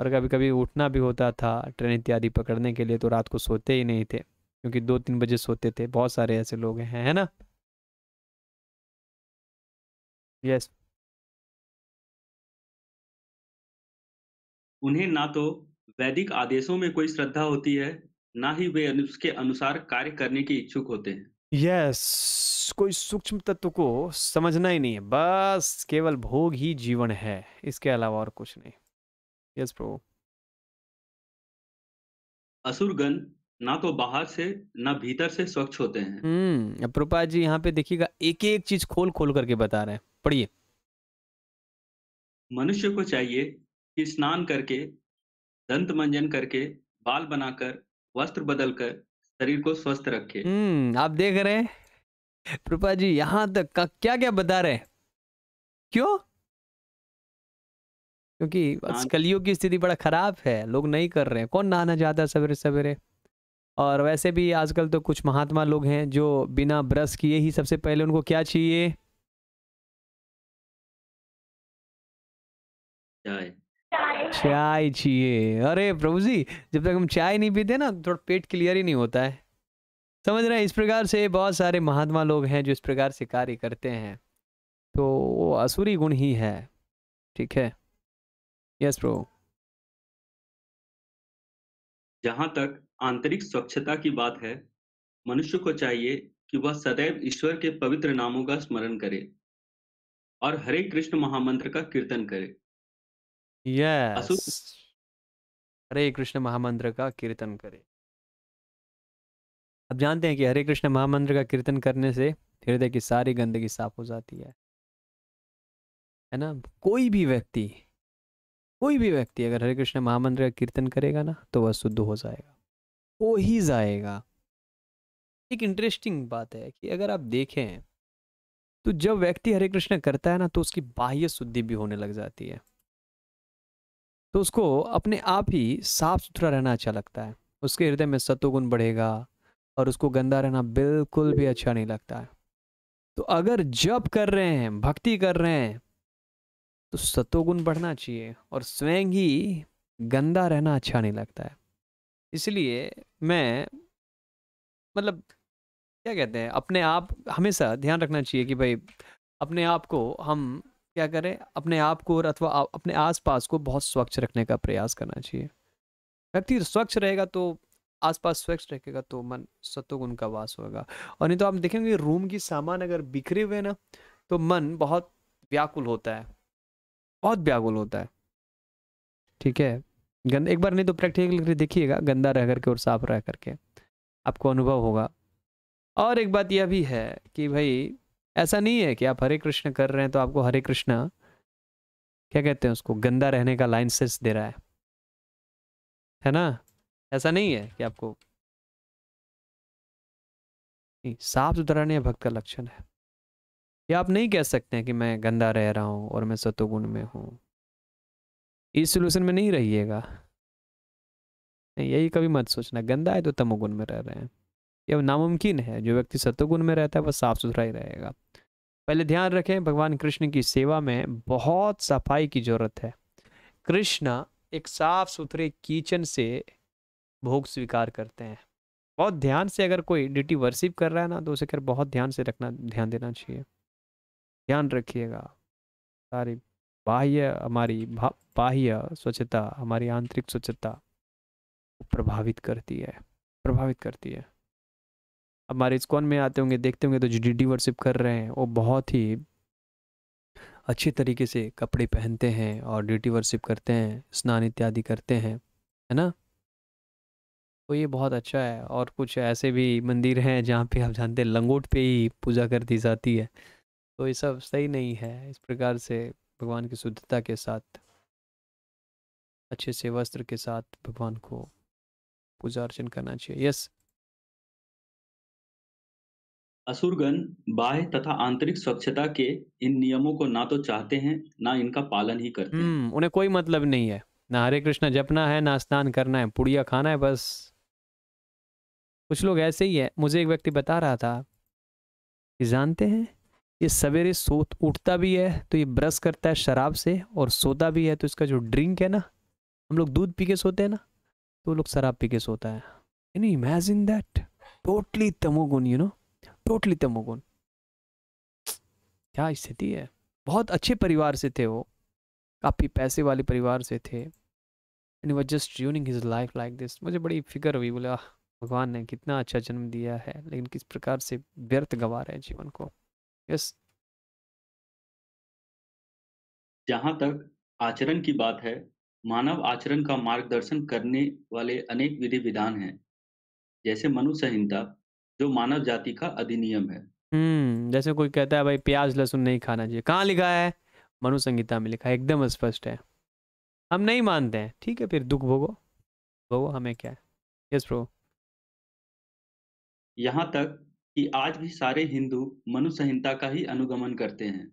और कभी कभी उठना भी होता था ट्रेन इत्यादि पकड़ने के लिए तो रात को सोते ही नहीं थे क्योंकि दो तीन बजे सोते थे बहुत सारे ऐसे लोग हैं है ना यस उन्हें ना तो वैदिक आदेशों में कोई श्रद्धा होती है ना ही वे उसके अनुसार कार्य करने के इच्छुक होते हैं यस कोई सूक्ष्म तत्व तो को समझना ही नहीं है बस केवल भोग ही जीवन है इसके अलावा और कुछ नहीं यस प्रो असुरगन ना तो बाहर से ना भीतर से स्वच्छ होते हैं हम्म प्रभुपा जी यहाँ पे देखिएगा एक एक चीज खोल खोल करके बता रहे हैं पढ़िए मनुष्य को चाहिए कि स्नान करके दंत मंजन करके बाल बनाकर वस्त्र बदलकर शरीर को स्वस्थ रखे हम्म आप देख रहे हैं कृपा जी यहाँ तक का क्या क्या बता रहे हैं क्यों क्योंकि कलियों की स्थिति बड़ा खराब है लोग नहीं कर रहे हैं कौन नहाना चाहता है सवेरे सवेरे और वैसे भी आजकल तो कुछ महात्मा लोग हैं जो बिना ब्रश किए ही सबसे पहले उनको क्या चाहिए चाय चाहिए अरे प्रभु जी जब तक हम चाय नहीं पीते ना तो थोड़ा पेट क्लियर ही नहीं होता है समझ रहे हैं इस प्रकार से बहुत सारे महात्मा लोग हैं जो इस प्रकार से कार्य करते हैं तो वो असुरी गुण ही है ठीक है यस प्रभु जहां तक आंतरिक स्वच्छता की बात है मनुष्य को चाहिए कि वह सदैव ईश्वर के पवित्र नामों का स्मरण करे और हरे कृष्ण महामंत्र का कीर्तन करे यस हरे कृष्ण महामंत्र का कीर्तन करें अब जानते हैं कि हरे कृष्ण महामंत्र का कीर्तन करने से हृदय की सारी गंदगी साफ हो जाती है है ना कोई भी व्यक्ति कोई भी व्यक्ति अगर हरे कृष्ण महामंत्र का कीर्तन करेगा ना तो वह शुद्ध हो जाएगा हो ही जाएगा एक इंटरेस्टिंग बात है कि अगर आप देखें तो जब व्यक्ति हरे कृष्ण करता है ना तो उसकी बाह्य शुद्धि भी होने लग जाती है तो उसको अपने आप ही साफ सुथरा रहना अच्छा लगता है उसके हृदय में सत्वगुण बढ़ेगा और उसको गंदा रहना बिल्कुल भी अच्छा नहीं लगता है तो अगर जप कर रहे हैं भक्ति कर रहे हैं तो सतोगुण बढ़ना चाहिए और स्वयं ही गंदा रहना अच्छा नहीं लगता है इसलिए मैं मतलब क्या कहते हैं अपने आप हमेशा ध्यान रखना चाहिए कि भाई अपने आप को हम क्या करें अपने आप को और अथवा अपने आसपास को बहुत स्वच्छ रखने का प्रयास करना चाहिए व्यक्ति स्वच्छ रहेगा तो आसपास स्वच्छ रखेगा तो मन सत्वगुण का वास होगा और नहीं तो आप देखेंगे रूम की सामान अगर बिखरे हुए ना तो मन बहुत व्याकुल होता है बहुत व्याकुल होता है ठीक है गंद एक बार नहीं तो प्रैक्टिकल करके देखिएगा गंदा रह करके और साफ रह करके आपको अनुभव होगा और एक बात यह भी है कि भाई ऐसा नहीं है कि आप हरे कृष्ण कर रहे हैं तो आपको हरे कृष्ण क्या कहते हैं उसको गंदा रहने का लाइसेंस दे रहा है है ना ऐसा नहीं है कि आपको साफ सुथरा नहीं भक्त का लक्षण है या आप नहीं कह सकते हैं कि मैं गंदा रह रहा हूं और मैं सतोगुण में हूं इस सोल्यूशन में नहीं रहिएगा यही कभी मत सोचना गंदा है तो तमोगुण में रह रहे हैं यह नामुमकिन है जो व्यक्ति सत्वगुण में रहता है वह साफ सुथरा ही रहेगा पहले ध्यान रखें भगवान कृष्ण की सेवा में बहुत सफाई की जरूरत है कृष्ण एक साफ सुथरे किचन से भोग स्वीकार करते हैं बहुत ध्यान से अगर कोई ड्यूटी वर्शिप कर रहा है ना तो उसे कर बहुत ध्यान से रखना ध्यान देना चाहिए ध्यान रखिएगा सारी बाह्य हमारी बाह्य स्वच्छता हमारी आंतरिक स्वच्छता प्रभावित करती है प्रभावित करती है अब हमारे स्कॉन में आते होंगे देखते होंगे तो जो डी वर्शिप कर रहे हैं वो बहुत ही अच्छे तरीके से कपड़े पहनते हैं और ड्यूटी वर्शिप करते हैं स्नान इत्यादि करते हैं है ना तो ये बहुत अच्छा है और कुछ ऐसे भी मंदिर हैं जहाँ पे आप जानते हैं लंगोट पे ही पूजा कर दी जाती है तो ये सब सही नहीं है इस प्रकार से भगवान की शुद्धता के साथ अच्छे से वस्त्र के साथ भगवान को पूजा अर्चन करना चाहिए यस असुरगण बाह्य तथा आंतरिक स्वच्छता के इन नियमों को ना तो चाहते हैं ना इनका पालन ही करते हैं हम्म, उन्हें कोई मतलब नहीं है ना हरे कृष्ण जपना है ना स्नान करना है पुड़िया खाना है बस कुछ लोग ऐसे ही है मुझे एक व्यक्ति बता रहा था कि जानते हैं ये सवेरे सोत उठता भी है तो ये ब्रश करता है शराब से और सोता भी है तो इसका जो ड्रिंक है ना हम लोग दूध पी के सोते हैं ना तो लोग शराब पी के सोता है इमेजिन दैट टोटली तमोगुन यू नो टोटली तमोगुण क्या स्थिति है बहुत अच्छे परिवार से थे वो काफ़ी पैसे वाले परिवार से थे and was just tuning his life like this मुझे बड़ी फिक्र हुई बोले आह भगवान ने कितना अच्छा जन्म दिया है लेकिन किस प्रकार से व्यर्थ गवा रहे हैं जीवन को यस जहां तक आचरण की बात है मानव आचरण का मार्गदर्शन करने वाले अनेक विधि विधान हैं जैसे मनु संहिता जो मानव जाति का अधिनियम है हम्म जैसे कोई कहता है भाई प्याज लहसुन नहीं खाना चाहिए कहाँ लिखा है मनु संगीता में लिखा है एकदम स्पष्ट है हम नहीं मानते हैं ठीक है फिर दुख भोगो भोगो हमें क्या है यस प्रो यहाँ तक कि आज भी सारे हिंदू मनु संहिता का ही अनुगमन करते हैं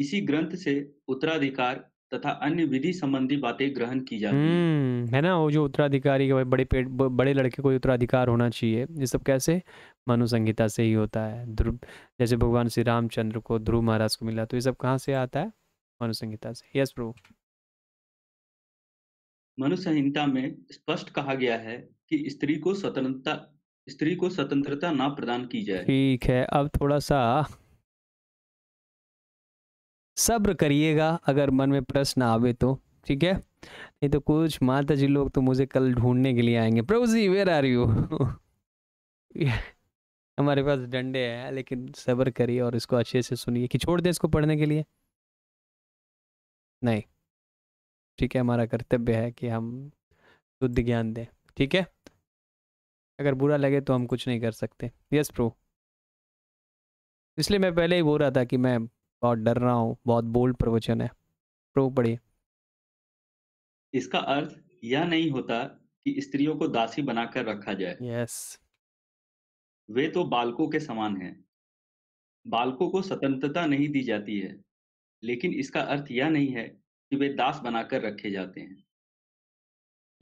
इसी ग्रंथ से उत्तराधिकार तथा अन्य विधि संबंधी बातें ग्रहण की जाती हैं हम्म, है ना वो जो उत्तराधिकारी के बड़े पेट बड़े लड़के को उत्तराधिकार होना चाहिए ये सब कैसे मानव संहिता से ही होता है ध्रुव जैसे भगवान श्री रामचंद्र को ध्रुव महाराज को मिला तो ये सब कहाँ से आता है मानव संहिता से यस प्रभु मनु संहिता में स्पष्ट कहा गया है कि स्त्री को स्वतंत्रता स्त्री को स्वतंत्रता ना प्रदान की जाए ठीक है अब थोड़ा सा सब्र करिएगा अगर मन में प्रश्न आवे तो ठीक है नहीं तो कुछ माता जी लोग तो मुझे कल ढूंढने के लिए आएंगे प्रभु जी वेर आर यू हमारे पास डंडे हैं लेकिन सब्र करिए और इसको अच्छे से सुनिए कि छोड़ दे इसको पढ़ने के लिए नहीं ठीक है हमारा कर्तव्य है कि हम शुद्ध ज्ञान दें ठीक है अगर बुरा लगे तो हम कुछ नहीं कर सकते यस प्रो इसलिए मैं पहले ही बोल रहा था कि मैं बहुत डर रहा हूँ बहुत बोल्ड प्रवचन है प्रो पढ़िए इसका अर्थ यह नहीं होता कि स्त्रियों को दासी बनाकर रखा जाए yes. वे तो बालकों के समान हैं बालकों को स्वतंत्रता नहीं दी जाती है लेकिन इसका अर्थ यह नहीं है कि वे दास बनाकर रखे जाते हैं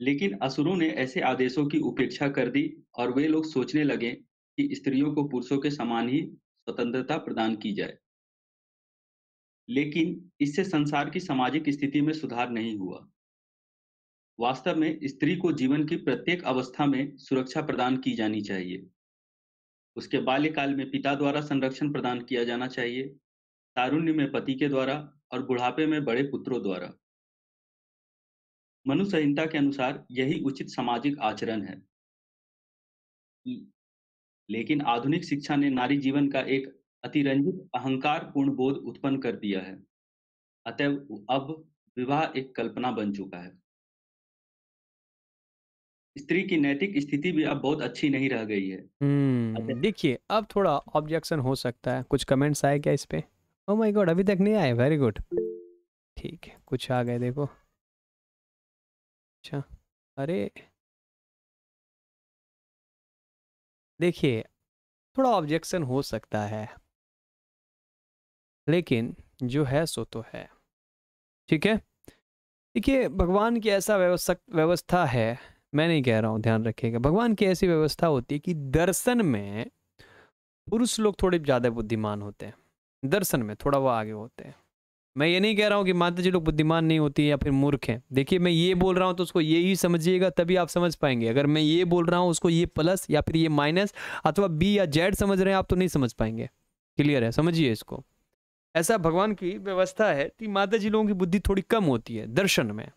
लेकिन असुरों ने ऐसे आदेशों की उपेक्षा कर दी और वे लोग सोचने लगे कि स्त्रियों को पुरुषों के समान ही स्वतंत्रता प्रदान की जाए लेकिन इससे संसार की सामाजिक स्थिति में सुधार नहीं हुआ वास्तव में स्त्री को जीवन की प्रत्येक अवस्था में सुरक्षा प्रदान की जानी चाहिए उसके बाल्यकाल में पिता द्वारा संरक्षण प्रदान किया जाना चाहिए तारुण्य में पति के द्वारा और बुढ़ापे में बड़े पुत्रों द्वारा मनुसंहिता के अनुसार यही उचित सामाजिक आचरण है लेकिन आधुनिक शिक्षा ने नारी जीवन का एक अतिरंजित अहंकार पूर्ण बोध उत्पन्न कर दिया है अतः अब विवाह एक कल्पना बन चुका है स्त्री की नैतिक स्थिति भी अब बहुत अच्छी नहीं रह गई है हम्म, देखिए अब थोड़ा ऑब्जेक्शन हो सकता है कुछ कमेंट्स आए क्या इस पे ओ माय गॉड अभी तक नहीं आए वेरी गुड ठीक है कुछ आ गए देखो अच्छा अरे देखिए थोड़ा ऑब्जेक्शन हो सकता है लेकिन जो है सो तो है ठीक है देखिए भगवान की ऐसा व्यवस्था व्यवस्था है मैं नहीं कह रहा हूँ ध्यान रखिएगा भगवान की ऐसी व्यवस्था होती है कि दर्शन में पुरुष लोग थोड़े ज़्यादा बुद्धिमान होते हैं दर्शन में थोड़ा वो आगे होते हैं मैं ये नहीं कह रहा हूँ कि माता जी लोग बुद्धिमान नहीं होती या फिर मूर्ख हैं देखिए मैं ये बोल रहा हूँ तो उसको ये ही समझिएगा तभी आप समझ पाएंगे अगर मैं ये बोल रहा हूँ उसको ये प्लस या फिर ये माइनस अथवा बी या जेड समझ रहे हैं आप तो नहीं समझ पाएंगे क्लियर है समझिए इसको ऐसा भगवान की व्यवस्था है कि माता जी लोगों की बुद्धि थोड़ी कम होती है दर्शन में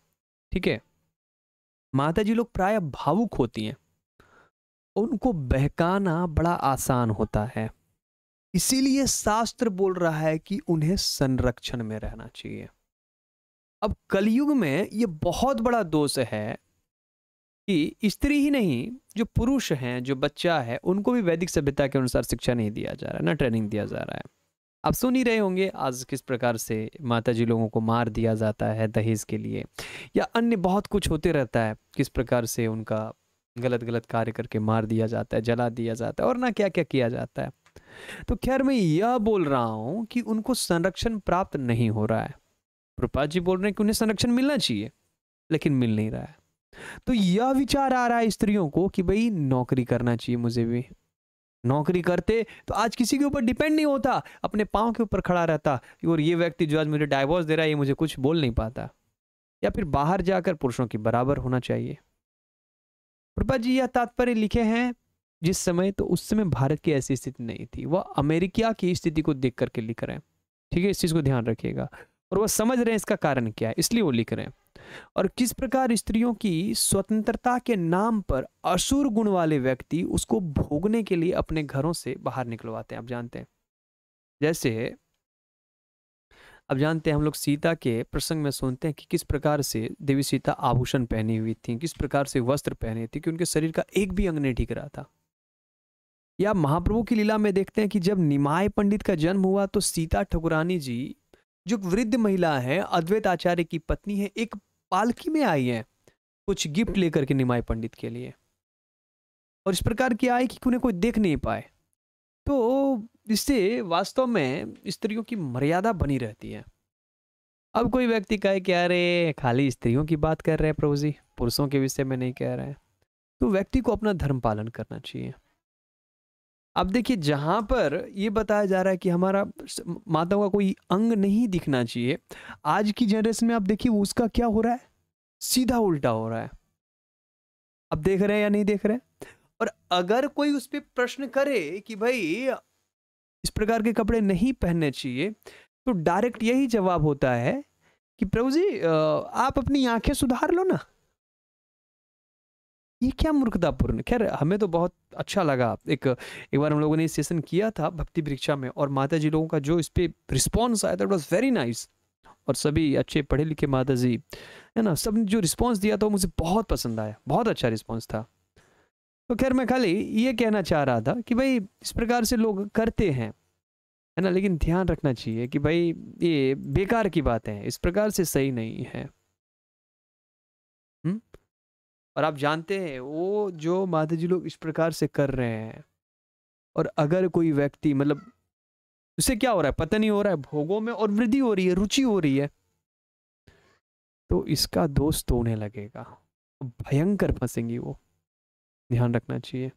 ठीक है माता जी लोग प्राय भावुक होती हैं उनको बहकाना बड़ा आसान होता है इसीलिए शास्त्र बोल रहा है कि उन्हें संरक्षण में रहना चाहिए अब कलयुग में ये बहुत बड़ा दोष है कि स्त्री ही नहीं जो पुरुष हैं जो बच्चा है उनको भी वैदिक सभ्यता के अनुसार शिक्षा नहीं दिया जा रहा है ना ट्रेनिंग दिया जा रहा है आप सुन ही रहे होंगे आज किस प्रकार से माता जी लोगों को मार दिया जाता है दहेज के लिए या अन्य बहुत कुछ होते रहता है किस प्रकार से उनका गलत गलत कार्य करके मार दिया जाता है जला दिया जाता है और ना क्या क्या किया जाता है तो खैर मैं यह बोल रहा हूँ कि उनको संरक्षण प्राप्त नहीं हो रहा है प्रपात जी बोल रहे हैं कि उन्हें संरक्षण मिलना चाहिए लेकिन मिल नहीं रहा है तो यह विचार आ रहा है स्त्रियों को कि भाई नौकरी करना चाहिए मुझे भी नौकरी करते तो आज किसी के ऊपर डिपेंड नहीं होता अपने पाँव के ऊपर खड़ा रहता और ये व्यक्ति जो आज मुझे डाइवोर्स दे रहा है ये मुझे कुछ बोल नहीं पाता या फिर बाहर जाकर पुरुषों के बराबर होना चाहिए कृपा जी यह तात्पर्य लिखे हैं जिस समय तो उस समय भारत की ऐसी स्थिति नहीं थी वह अमेरिका की स्थिति को देख करके लिख रहे हैं ठीक है इस चीज़ को ध्यान रखिएगा और वह समझ रहे हैं इसका कारण क्या है इसलिए वो लिख रहे हैं और किस प्रकार स्त्रियों की स्वतंत्रता के नाम पर असुर गुण वाले व्यक्ति उसको भोगने के लिए अपने घरों से बाहर निकलवाते हैं आप जानते हैं जैसे अब जानते हैं हम लोग सीता के प्रसंग में सुनते हैं कि किस प्रकार से देवी सीता आभूषण पहनी हुई थी किस प्रकार से वस्त्र पहने थे कि उनके शरीर का एक भी अंग नहीं ठीक रहा था या महाप्रभु की लीला में देखते हैं कि जब निमाय पंडित का जन्म हुआ तो सीता ठकुरानी जी जो वृद्ध महिला है अद्वैत आचार्य की पत्नी है एक पालकी में आई हैं कुछ गिफ्ट लेकर के निमाई पंडित के लिए और इस प्रकार की आए कि उन्हें कोई देख नहीं पाए तो इससे वास्तव में स्त्रियों की मर्यादा बनी रहती है अब कोई व्यक्ति कहे कि अरे खाली स्त्रियों की बात कर रहे हैं प्रभु जी पुरुषों के विषय में नहीं कह रहे हैं तो व्यक्ति को अपना धर्म पालन करना चाहिए अब देखिए जहाँ पर ये बताया जा रहा है कि हमारा माताओं का कोई अंग नहीं दिखना चाहिए आज की जनरेशन में आप देखिए उसका क्या हो रहा है सीधा उल्टा हो रहा है आप देख रहे हैं या नहीं देख रहे और अगर कोई उस पर प्रश्न करे कि भाई इस प्रकार के कपड़े नहीं पहनने चाहिए तो डायरेक्ट यही जवाब होता है कि प्रभु जी आप अपनी आंखें सुधार लो ना ये क्या मूर्खतापूर्ण खैर हमें तो बहुत अच्छा लगा एक एक बार हम लोगों ने सेशन किया था भक्ति परीक्षा में और माता जी लोगों का जो इस पर रिस्पॉन्स आया था इट वॉज वेरी नाइस और सभी अच्छे पढ़े लिखे माता जी है ना सब ने जो रिस्पॉन्स दिया था वो मुझे बहुत पसंद आया बहुत अच्छा रिस्पॉन्स था तो खैर मैं खाली ये कहना चाह रहा था कि भाई इस प्रकार से लोग करते हैं है ना लेकिन ध्यान रखना चाहिए कि भाई ये बेकार की बातें हैं इस प्रकार से सही नहीं है हुँ? और आप जानते हैं वो जो माता जी लोग इस प्रकार से कर रहे हैं और अगर कोई व्यक्ति मतलब उसे क्या हो रहा है पता नहीं हो रहा है भोगों में और वृद्धि हो रही है रुचि हो रही है तो इसका दोष तोड़ने लगेगा भयंकर फंसेंगी वो ध्यान रखना चाहिए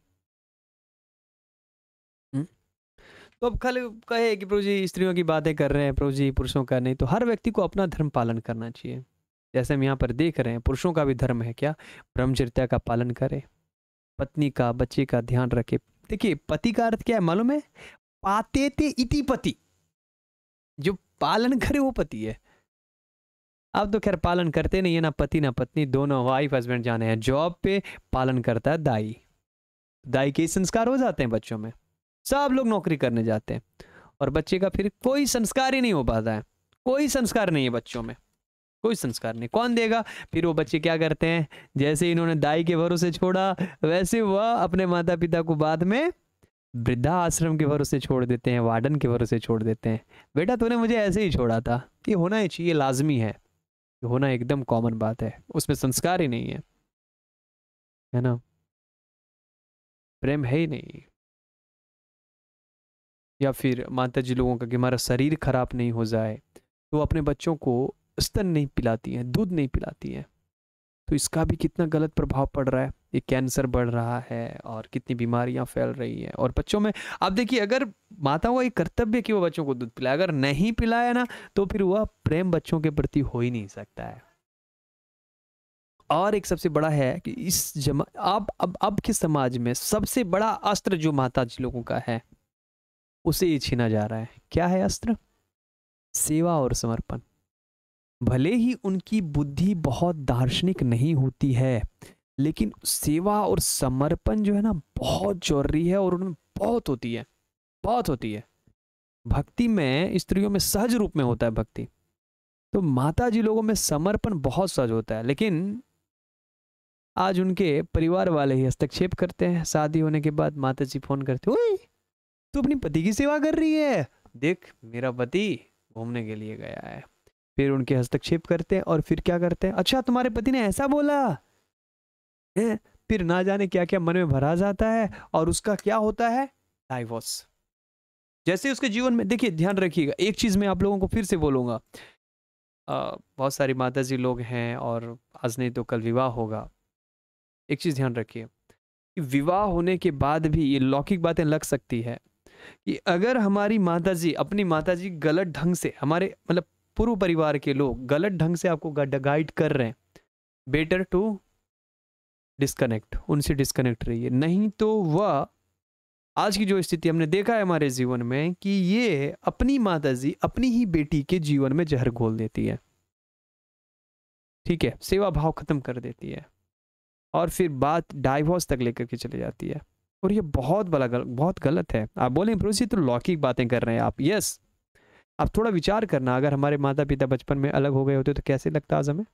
हम्म? तो अब खाली कहे कि प्रभु जी स्त्रियों की बातें कर रहे हैं प्रभु जी पुरुषों का नहीं तो हर व्यक्ति को अपना धर्म पालन करना चाहिए जैसे हम यहाँ पर देख रहे हैं पुरुषों का भी धर्म है क्या ब्रह्मचर्या का पालन करें पत्नी का बच्चे का ध्यान रखे देखिए पति का अर्थ क्या है मालूम है पाते थे इति पति जो पालन करे वो पति है अब तो खैर पालन करते नहीं है ना पति ना पत्नी दोनों वाइफ हस्बैंड जाने हैं जॉब पे पालन करता है दाई दाई के संस्कार हो जाते हैं बच्चों में सब लोग नौकरी करने जाते हैं और बच्चे का फिर कोई संस्कार ही नहीं हो पाता है कोई संस्कार नहीं है बच्चों में कोई संस्कार नहीं कौन देगा फिर वो बच्चे क्या करते हैं जैसे इन्होंने दाई के भरोसे छोड़ा वैसे वह अपने माता पिता को बाद में वृद्धा आश्रम के भरोसे छोड़ देते हैं वार्डन के भरोसे छोड़ देते हैं बेटा तूने मुझे ऐसे ही छोड़ा था ये होना ही चाहिए लाजमी है ये होना एकदम कॉमन बात है उसमें संस्कार ही नहीं है है ना प्रेम है ही नहीं या फिर माता जी लोगों का कि हमारा शरीर खराब नहीं हो जाए तो अपने बच्चों को स्तन नहीं पिलाती हैं दूध नहीं पिलाती हैं तो इसका भी कितना गलत प्रभाव पड़ रहा है ये कैंसर बढ़ रहा है और कितनी बीमारियां फैल रही हैं और बच्चों में आप देखिए अगर माताओं का ये कर्तव्य कि वो बच्चों को दूध पिलाए अगर नहीं पिलाया ना तो फिर वह प्रेम बच्चों के प्रति हो ही नहीं सकता है और एक सबसे बड़ा है कि इस जमा अब अब अब के समाज में सबसे बड़ा अस्त्र जो माता जी लोगों का है उसे ही छीना जा रहा है क्या है अस्त्र सेवा और समर्पण भले ही उनकी बुद्धि बहुत दार्शनिक नहीं होती है लेकिन सेवा और समर्पण जो है ना बहुत जरूरी है और उनमें बहुत होती है बहुत होती है भक्ति में स्त्रियों में सहज रूप में होता है भक्ति तो माता जी लोगों में समर्पण बहुत सहज होता है लेकिन आज उनके परिवार वाले ही हस्तक्षेप करते हैं शादी होने के बाद माता जी फोन करते ओए तू अपनी पति की सेवा कर रही है देख मेरा पति घूमने के लिए गया है फिर उनके हस्तक्षेप करते हैं और फिर क्या करते हैं अच्छा तुम्हारे पति ने ऐसा बोला है फिर ना जाने क्या क्या मन में भरा जाता है और उसका क्या होता है डाइवोर्स जैसे उसके जीवन में देखिए ध्यान रखिएगा एक चीज़ मैं आप लोगों को फिर से बोलूँगा बहुत सारी माता जी लोग हैं और आज नहीं तो कल विवाह होगा एक चीज़ ध्यान रखिए कि विवाह होने के बाद भी ये लौकिक बातें लग सकती है कि अगर हमारी माता जी अपनी माता जी गलत ढंग से हमारे मतलब पूर्व परिवार के लोग गलत ढंग से आपको गाइड कर रहे हैं बेटर टू डिस्कनेक्ट उनसे डिस्कनेक्ट रहिए नहीं तो वह आज की जो स्थिति हमने देखा है हमारे जीवन में कि ये अपनी माता जी अपनी ही बेटी के जीवन में जहर घोल देती है ठीक है सेवा भाव खत्म कर देती है और फिर बात डाइवोर्स तक लेकर के चली जाती है और ये बहुत बड़ा गल, बहुत गलत है आप बोलें ब्रोसी तो लौकिक बातें कर रहे हैं आप यस आप थोड़ा विचार करना अगर हमारे माता पिता बचपन में अलग हो गए होते तो कैसे लगता आज हमें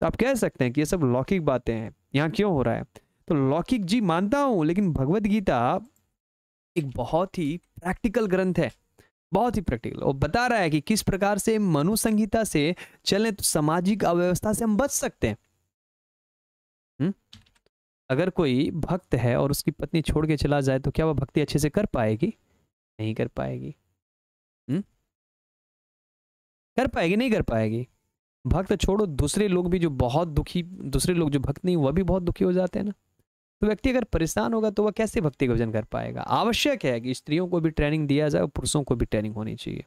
तो आप कह सकते हैं कि ये सब लौकिक बातें हैं यहाँ क्यों हो रहा है तो लौकिक जी मानता हूँ लेकिन भगवदगीता गीता एक बहुत ही प्रैक्टिकल ग्रंथ है बहुत ही प्रैक्टिकल और बता रहा है कि किस प्रकार से मनु संहिता से चले तो सामाजिक अव्यवस्था से हम बच सकते हैं हुँ? हम्म? अगर कोई भक्त है और उसकी पत्नी छोड़ के चला जाए तो क्या वह भक्ति अच्छे से कर पाएगी नहीं कर पाएगी हुँ? हम्म? कर पाएगी नहीं कर पाएगी भक्त छोड़ो दूसरे लोग भी जो बहुत दुखी दूसरे लोग जो भक्त नहीं वह भी बहुत दुखी हो जाते हैं ना तो व्यक्ति अगर परेशान होगा तो वह कैसे भक्ति का भजन कर पाएगा आवश्यक है कि स्त्रियों को भी ट्रेनिंग दिया जाए और पुरुषों को भी ट्रेनिंग होनी चाहिए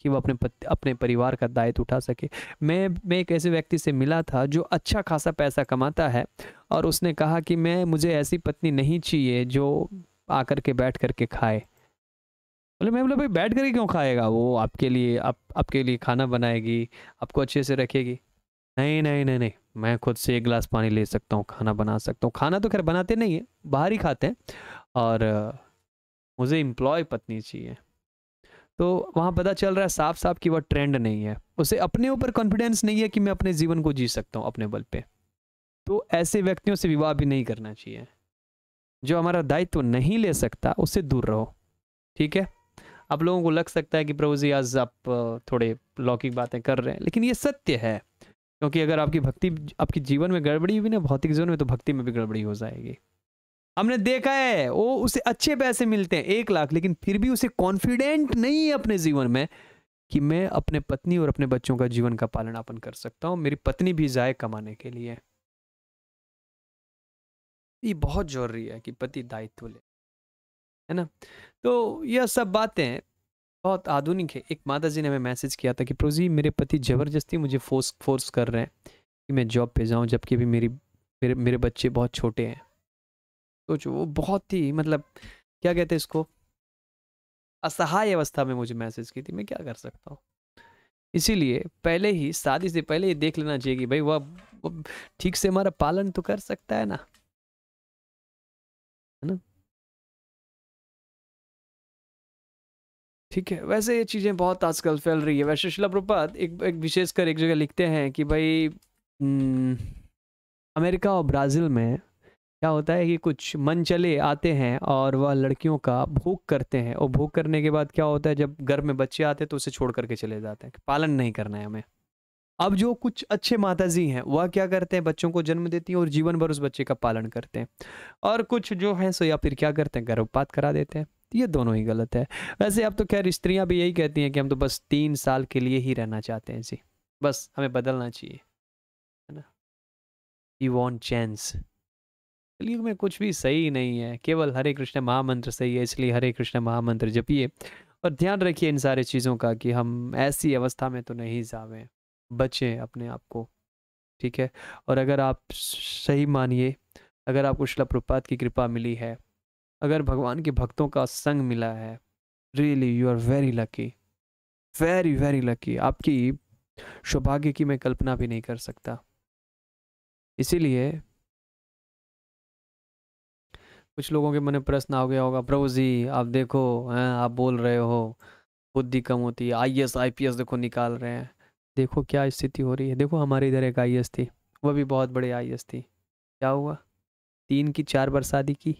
कि वह अपने अपने परिवार का दायित्व उठा सके मैं मैं एक ऐसे व्यक्ति से मिला था जो अच्छा खासा पैसा कमाता है और उसने कहा कि मैं मुझे ऐसी पत्नी नहीं चाहिए जो आकर के बैठ करके खाए बोले मैं बोले भाई बैठ कर क्यों खाएगा वो आपके लिए आप आपके लिए खाना बनाएगी आपको अच्छे से रखेगी नहीं नहीं नहीं नहीं मैं खुद से एक गिलास पानी ले सकता हूँ खाना बना सकता हूँ खाना तो खैर बनाते नहीं है बाहर ही खाते हैं और मुझे एम्प्लॉय पत्नी चाहिए तो वहाँ पता चल रहा है साफ साफ कि वह ट्रेंड नहीं है उसे अपने ऊपर कॉन्फिडेंस नहीं है कि मैं अपने जीवन को जी सकता हूँ अपने बल पे तो ऐसे व्यक्तियों से विवाह भी नहीं करना चाहिए जो हमारा दायित्व तो नहीं ले सकता उससे दूर रहो ठीक है आप लोगों को लग सकता है कि प्रभु जी आज आप थोड़े लौकिक बातें कर रहे हैं लेकिन ये सत्य है क्योंकि अगर आपकी भक्ति आपके जीवन में गड़बड़ी हुई ना भौतिक जीवन में तो भक्ति में भी गड़बड़ी हो जाएगी हमने देखा है वो उसे अच्छे पैसे मिलते हैं एक लाख लेकिन फिर भी उसे कॉन्फिडेंट नहीं है अपने जीवन में कि मैं अपने पत्नी और अपने बच्चों का जीवन का पालन अपन कर सकता हूँ मेरी पत्नी भी जाए कमाने के लिए ये बहुत जरूरी है कि पति दायित्व ले है ना तो यह सब बातें बहुत आधुनिक है एक माता जी ने हमें मैसेज किया था कि प्रोजी मेरे पति ज़बरदस्ती मुझे फोर्स फोर्स कर रहे हैं कि मैं जॉब पे जाऊँ जबकि भी मेरी मेरे मेरे बच्चे बहुत छोटे हैं सोचो तो वो बहुत ही मतलब क्या कहते हैं इसको असहाय अवस्था में मुझे मैसेज की थी मैं क्या कर सकता हूँ इसीलिए पहले ही शादी से पहले ये देख लेना चाहिए कि भाई वह ठीक से हमारा पालन तो कर सकता है ना है ना ठीक है वैसे ये चीज़ें बहुत आजकल फैल रही है वैसे शिला प्रपात एक एक विशेषकर एक जगह लिखते हैं कि भाई हम्म, अमेरिका और ब्राज़ील में क्या होता है कि कुछ मन चले आते हैं और वह लड़कियों का भोग करते हैं और भोग करने के बाद क्या होता है जब घर में बच्चे आते हैं तो उसे छोड़ करके चले जाते हैं पालन नहीं करना है हमें अब जो कुछ अच्छे माताजी हैं वह क्या करते हैं बच्चों को जन्म देती हैं और जीवन भर उस बच्चे का पालन करते हैं और कुछ जो हैं सो या फिर क्या करते हैं गर्भपात करा देते हैं ये दोनों ही गलत है वैसे अब तो खैर स्त्रियां भी यही कहती हैं कि हम तो बस तीन साल के लिए ही रहना चाहते हैं जी बस हमें बदलना चाहिए है ना यू वॉन्ट चैंस कलयुग में कुछ भी सही नहीं है केवल हरे कृष्ण महामंत्र सही है इसलिए हरे कृष्ण महामंत्र जपिए और ध्यान रखिए इन सारे चीज़ों का कि हम ऐसी अवस्था में तो नहीं जावें बचें अपने आप को ठीक है और अगर आप सही मानिए अगर आपको प्रपात की कृपा मिली है अगर भगवान के भक्तों का संग मिला है really you are very lucky very very lucky आपकी सौभाग्य की मैं कल्पना भी नहीं कर सकता इसीलिए कुछ लोगों के मन में प्रश्न आ गया होगा प्रभु जी आप देखो हैं आप बोल रहे हो बुद्धि कम होती है I S I P S देखो निकाल रहे हैं देखो क्या स्थिति हो रही है देखो हमारे इधर एक आई एस थी वह भी बहुत बड़े आई एस थी क्या हुआ तीन की चार बार शादी की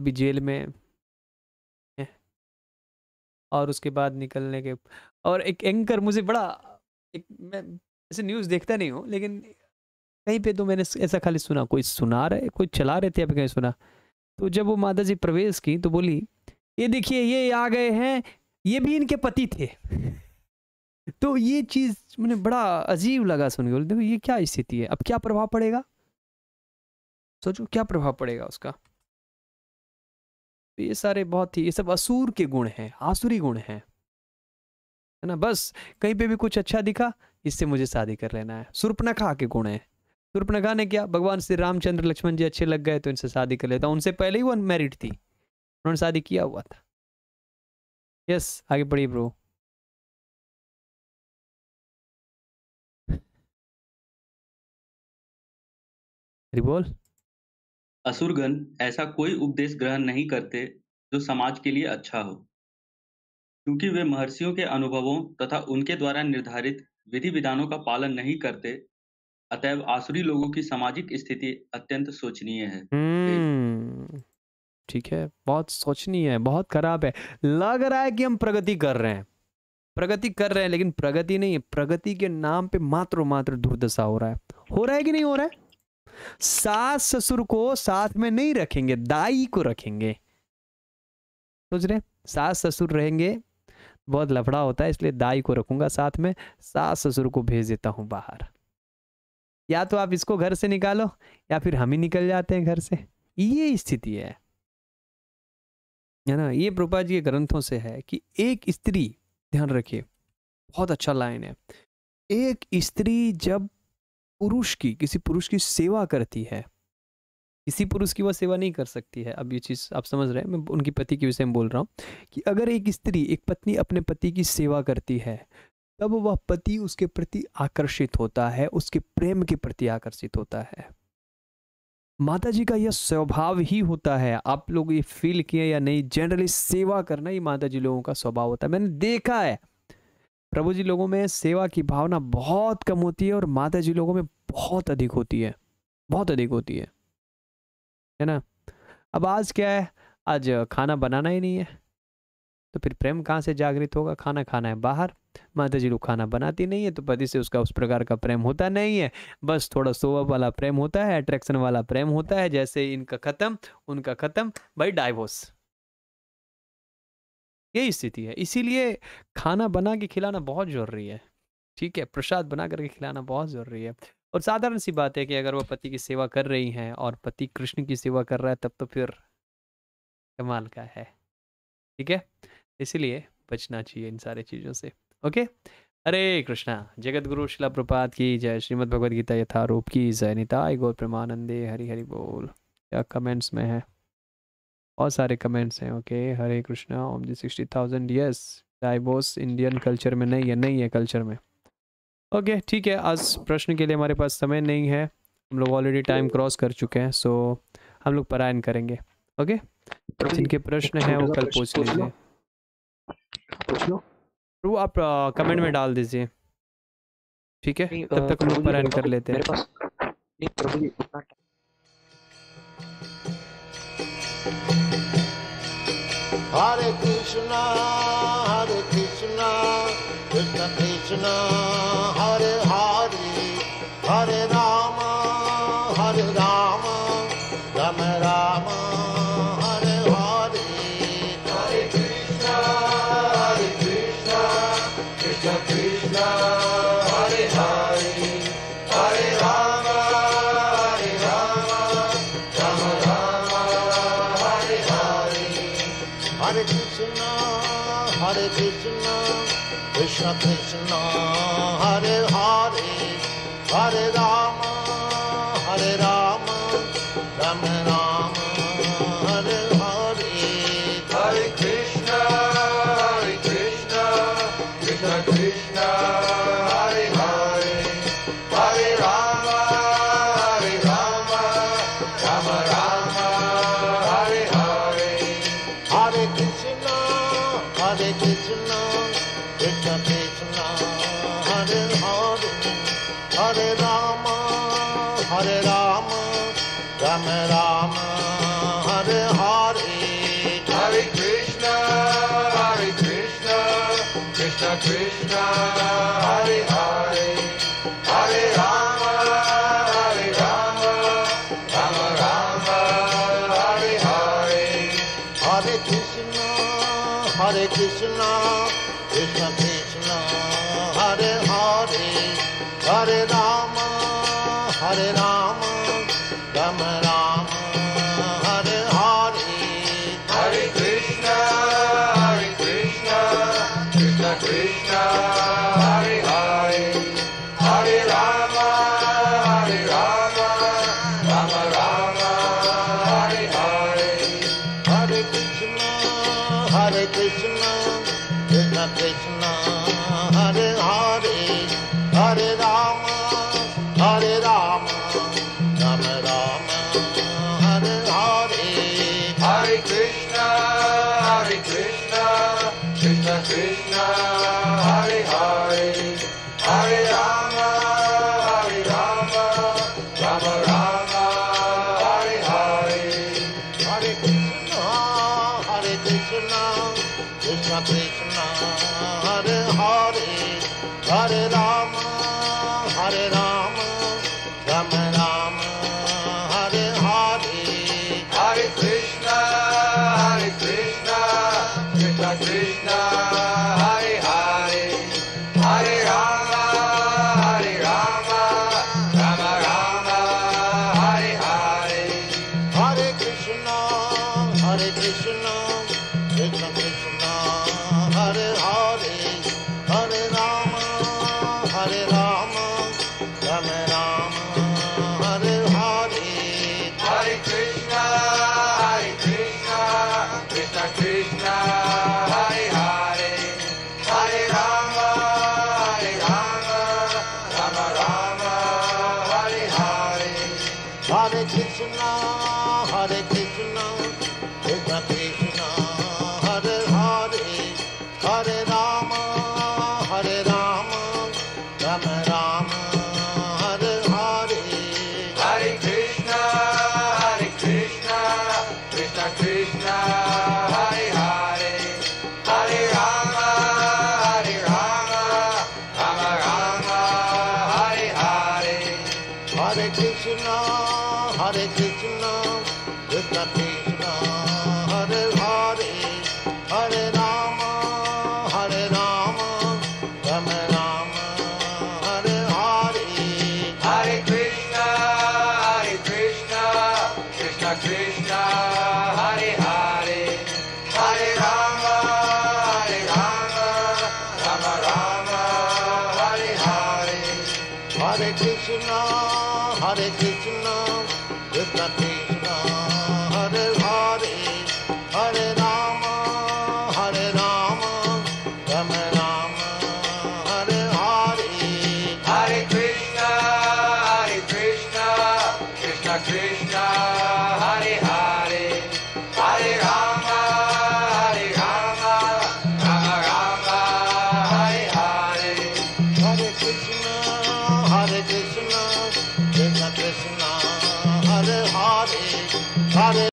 अभी जेल में और उसके बाद निकलने के और एक एंकर मुझे बड़ा एक मैं ऐसे न्यूज़ देखता नहीं हूँ लेकिन कहीं पे तो मैंने ऐसा खाली सुना कोई सुना रहे कोई चला रहे थे अभी कहीं सुना तो जब वो माता जी प्रवेश की तो बोली ये देखिए ये आ गए हैं ये भी इनके पति थे तो ये चीज़ मैंने बड़ा अजीब लगा सुन के बोले देखो ये क्या स्थिति है अब क्या प्रभाव पड़ेगा सोचो क्या प्रभाव पड़ेगा उसका तो ये सारे बहुत ही ये सब असूर के गुण हैं आसुरी गुण हैं है ना बस कहीं पे भी कुछ अच्छा दिखा इससे मुझे शादी कर लेना है सुर्पनखा के गुण हैं सुर्पनखा ने क्या भगवान श्री रामचंद्र लक्ष्मण जी अच्छे लग गए तो इनसे शादी कर लेता उनसे पहले ही वो अनमेरिड थी उन्होंने शादी किया हुआ था यस आगे बढ़िए ब्रो बोल असुरगण ऐसा कोई उपदेश ग्रहण नहीं करते जो समाज के लिए अच्छा हो क्योंकि वे महर्षियों के अनुभवों तथा उनके द्वारा निर्धारित विधि विधानों का पालन नहीं करते अतएव आसुरी लोगों की सामाजिक स्थिति अत्यंत शोचनीय है हम्म, ठीक है बहुत शोचनीय है बहुत खराब है लग रहा है कि हम प्रगति कर रहे हैं प्रगति कर रहे हैं लेकिन प्रगति नहीं है प्रगति के नाम पे मात्र मात्र दुर्दशा हो रहा है हो रहा है कि नहीं हो रहा है सास ससुर को साथ में नहीं रखेंगे दाई को रखेंगे सोच रहे सास ससुर रहेंगे बहुत लफड़ा होता है इसलिए दाई को रखूंगा साथ में सास ससुर को भेज देता हूं बाहर या तो आप इसको घर से निकालो या फिर हम ही निकल जाते हैं घर से ये स्थिति है है ना ये प्रोपा जी के ग्रंथों से है कि एक स्त्री ध्यान रखिए बहुत अच्छा लाइन है एक स्त्री जब पुरुष की किसी पुरुष की सेवा करती है किसी पुरुष की वह सेवा नहीं कर सकती है अब ये चीज़ आप समझ रहे हैं मैं उनकी पति के विषय में बोल रहा हूँ कि अगर एक स्त्री एक पत्नी अपने पति की सेवा करती है तब वह पति उसके प्रति आकर्षित होता है उसके प्रेम के प्रति आकर्षित होता है माता जी का यह स्वभाव ही होता है आप लोग ये फील किए या नहीं जनरली सेवा करना ही माता जी लोगों का स्वभाव होता है मैंने देखा है प्रभु जी लोगों में सेवा की भावना बहुत कम होती है और माता जी लोगों में बहुत अधिक होती है बहुत अधिक होती है है ना अब आज क्या है आज खाना बनाना ही नहीं है तो फिर प्रेम कहाँ से जागृत होगा खाना खाना है बाहर माता जी लोग खाना बनाती नहीं है तो पति से उसका उस प्रकार का प्रेम होता नहीं है बस थोड़ा सोवा वाला प्रेम होता है अट्रैक्शन वाला प्रेम होता है जैसे इनका ख़त्म उनका ख़त्म भाई डाइवोर्स यही स्थिति है इसीलिए खाना बना के खिलाना बहुत ज़रूरी है ठीक है प्रसाद बना करके खिलाना बहुत ज़रूरी है और साधारण सी बात है कि अगर वो पति की सेवा कर रही हैं और पति कृष्ण की सेवा कर रहा है तब तो फिर कमाल का है ठीक है इसीलिए बचना चाहिए इन सारी चीज़ों से ओके हरे कृष्णा जगत गुरु शिला प्रपात की जय श्रीमद भगवद गीता यथारूप की जय निताय गौर प्रेमानंदे हरि हरि बोल क्या कमेंट्स में है बहुत सारे कमेंट्स हैं ओके हरे कृष्णा ओम जी सिक्सटी थाउजेंड यस डाइबोस इंडियन कल्चर में नहीं है नहीं है कल्चर में ओके ठीक है आज प्रश्न के लिए हमारे पास समय नहीं है हम लोग ऑलरेडी टाइम क्रॉस कर चुके हैं सो हम लोग परायण करेंगे ओके जिनके प्रश्न हैं वो कल पूछ लीजिए वो आप कमेंट में डाल दीजिए ठीक है तब तक हम लोग परायण कर लेते हैं Hare Krishna, Hare Krishna, Krishna Krishna. Hare Rama Hare Rama Rama Rama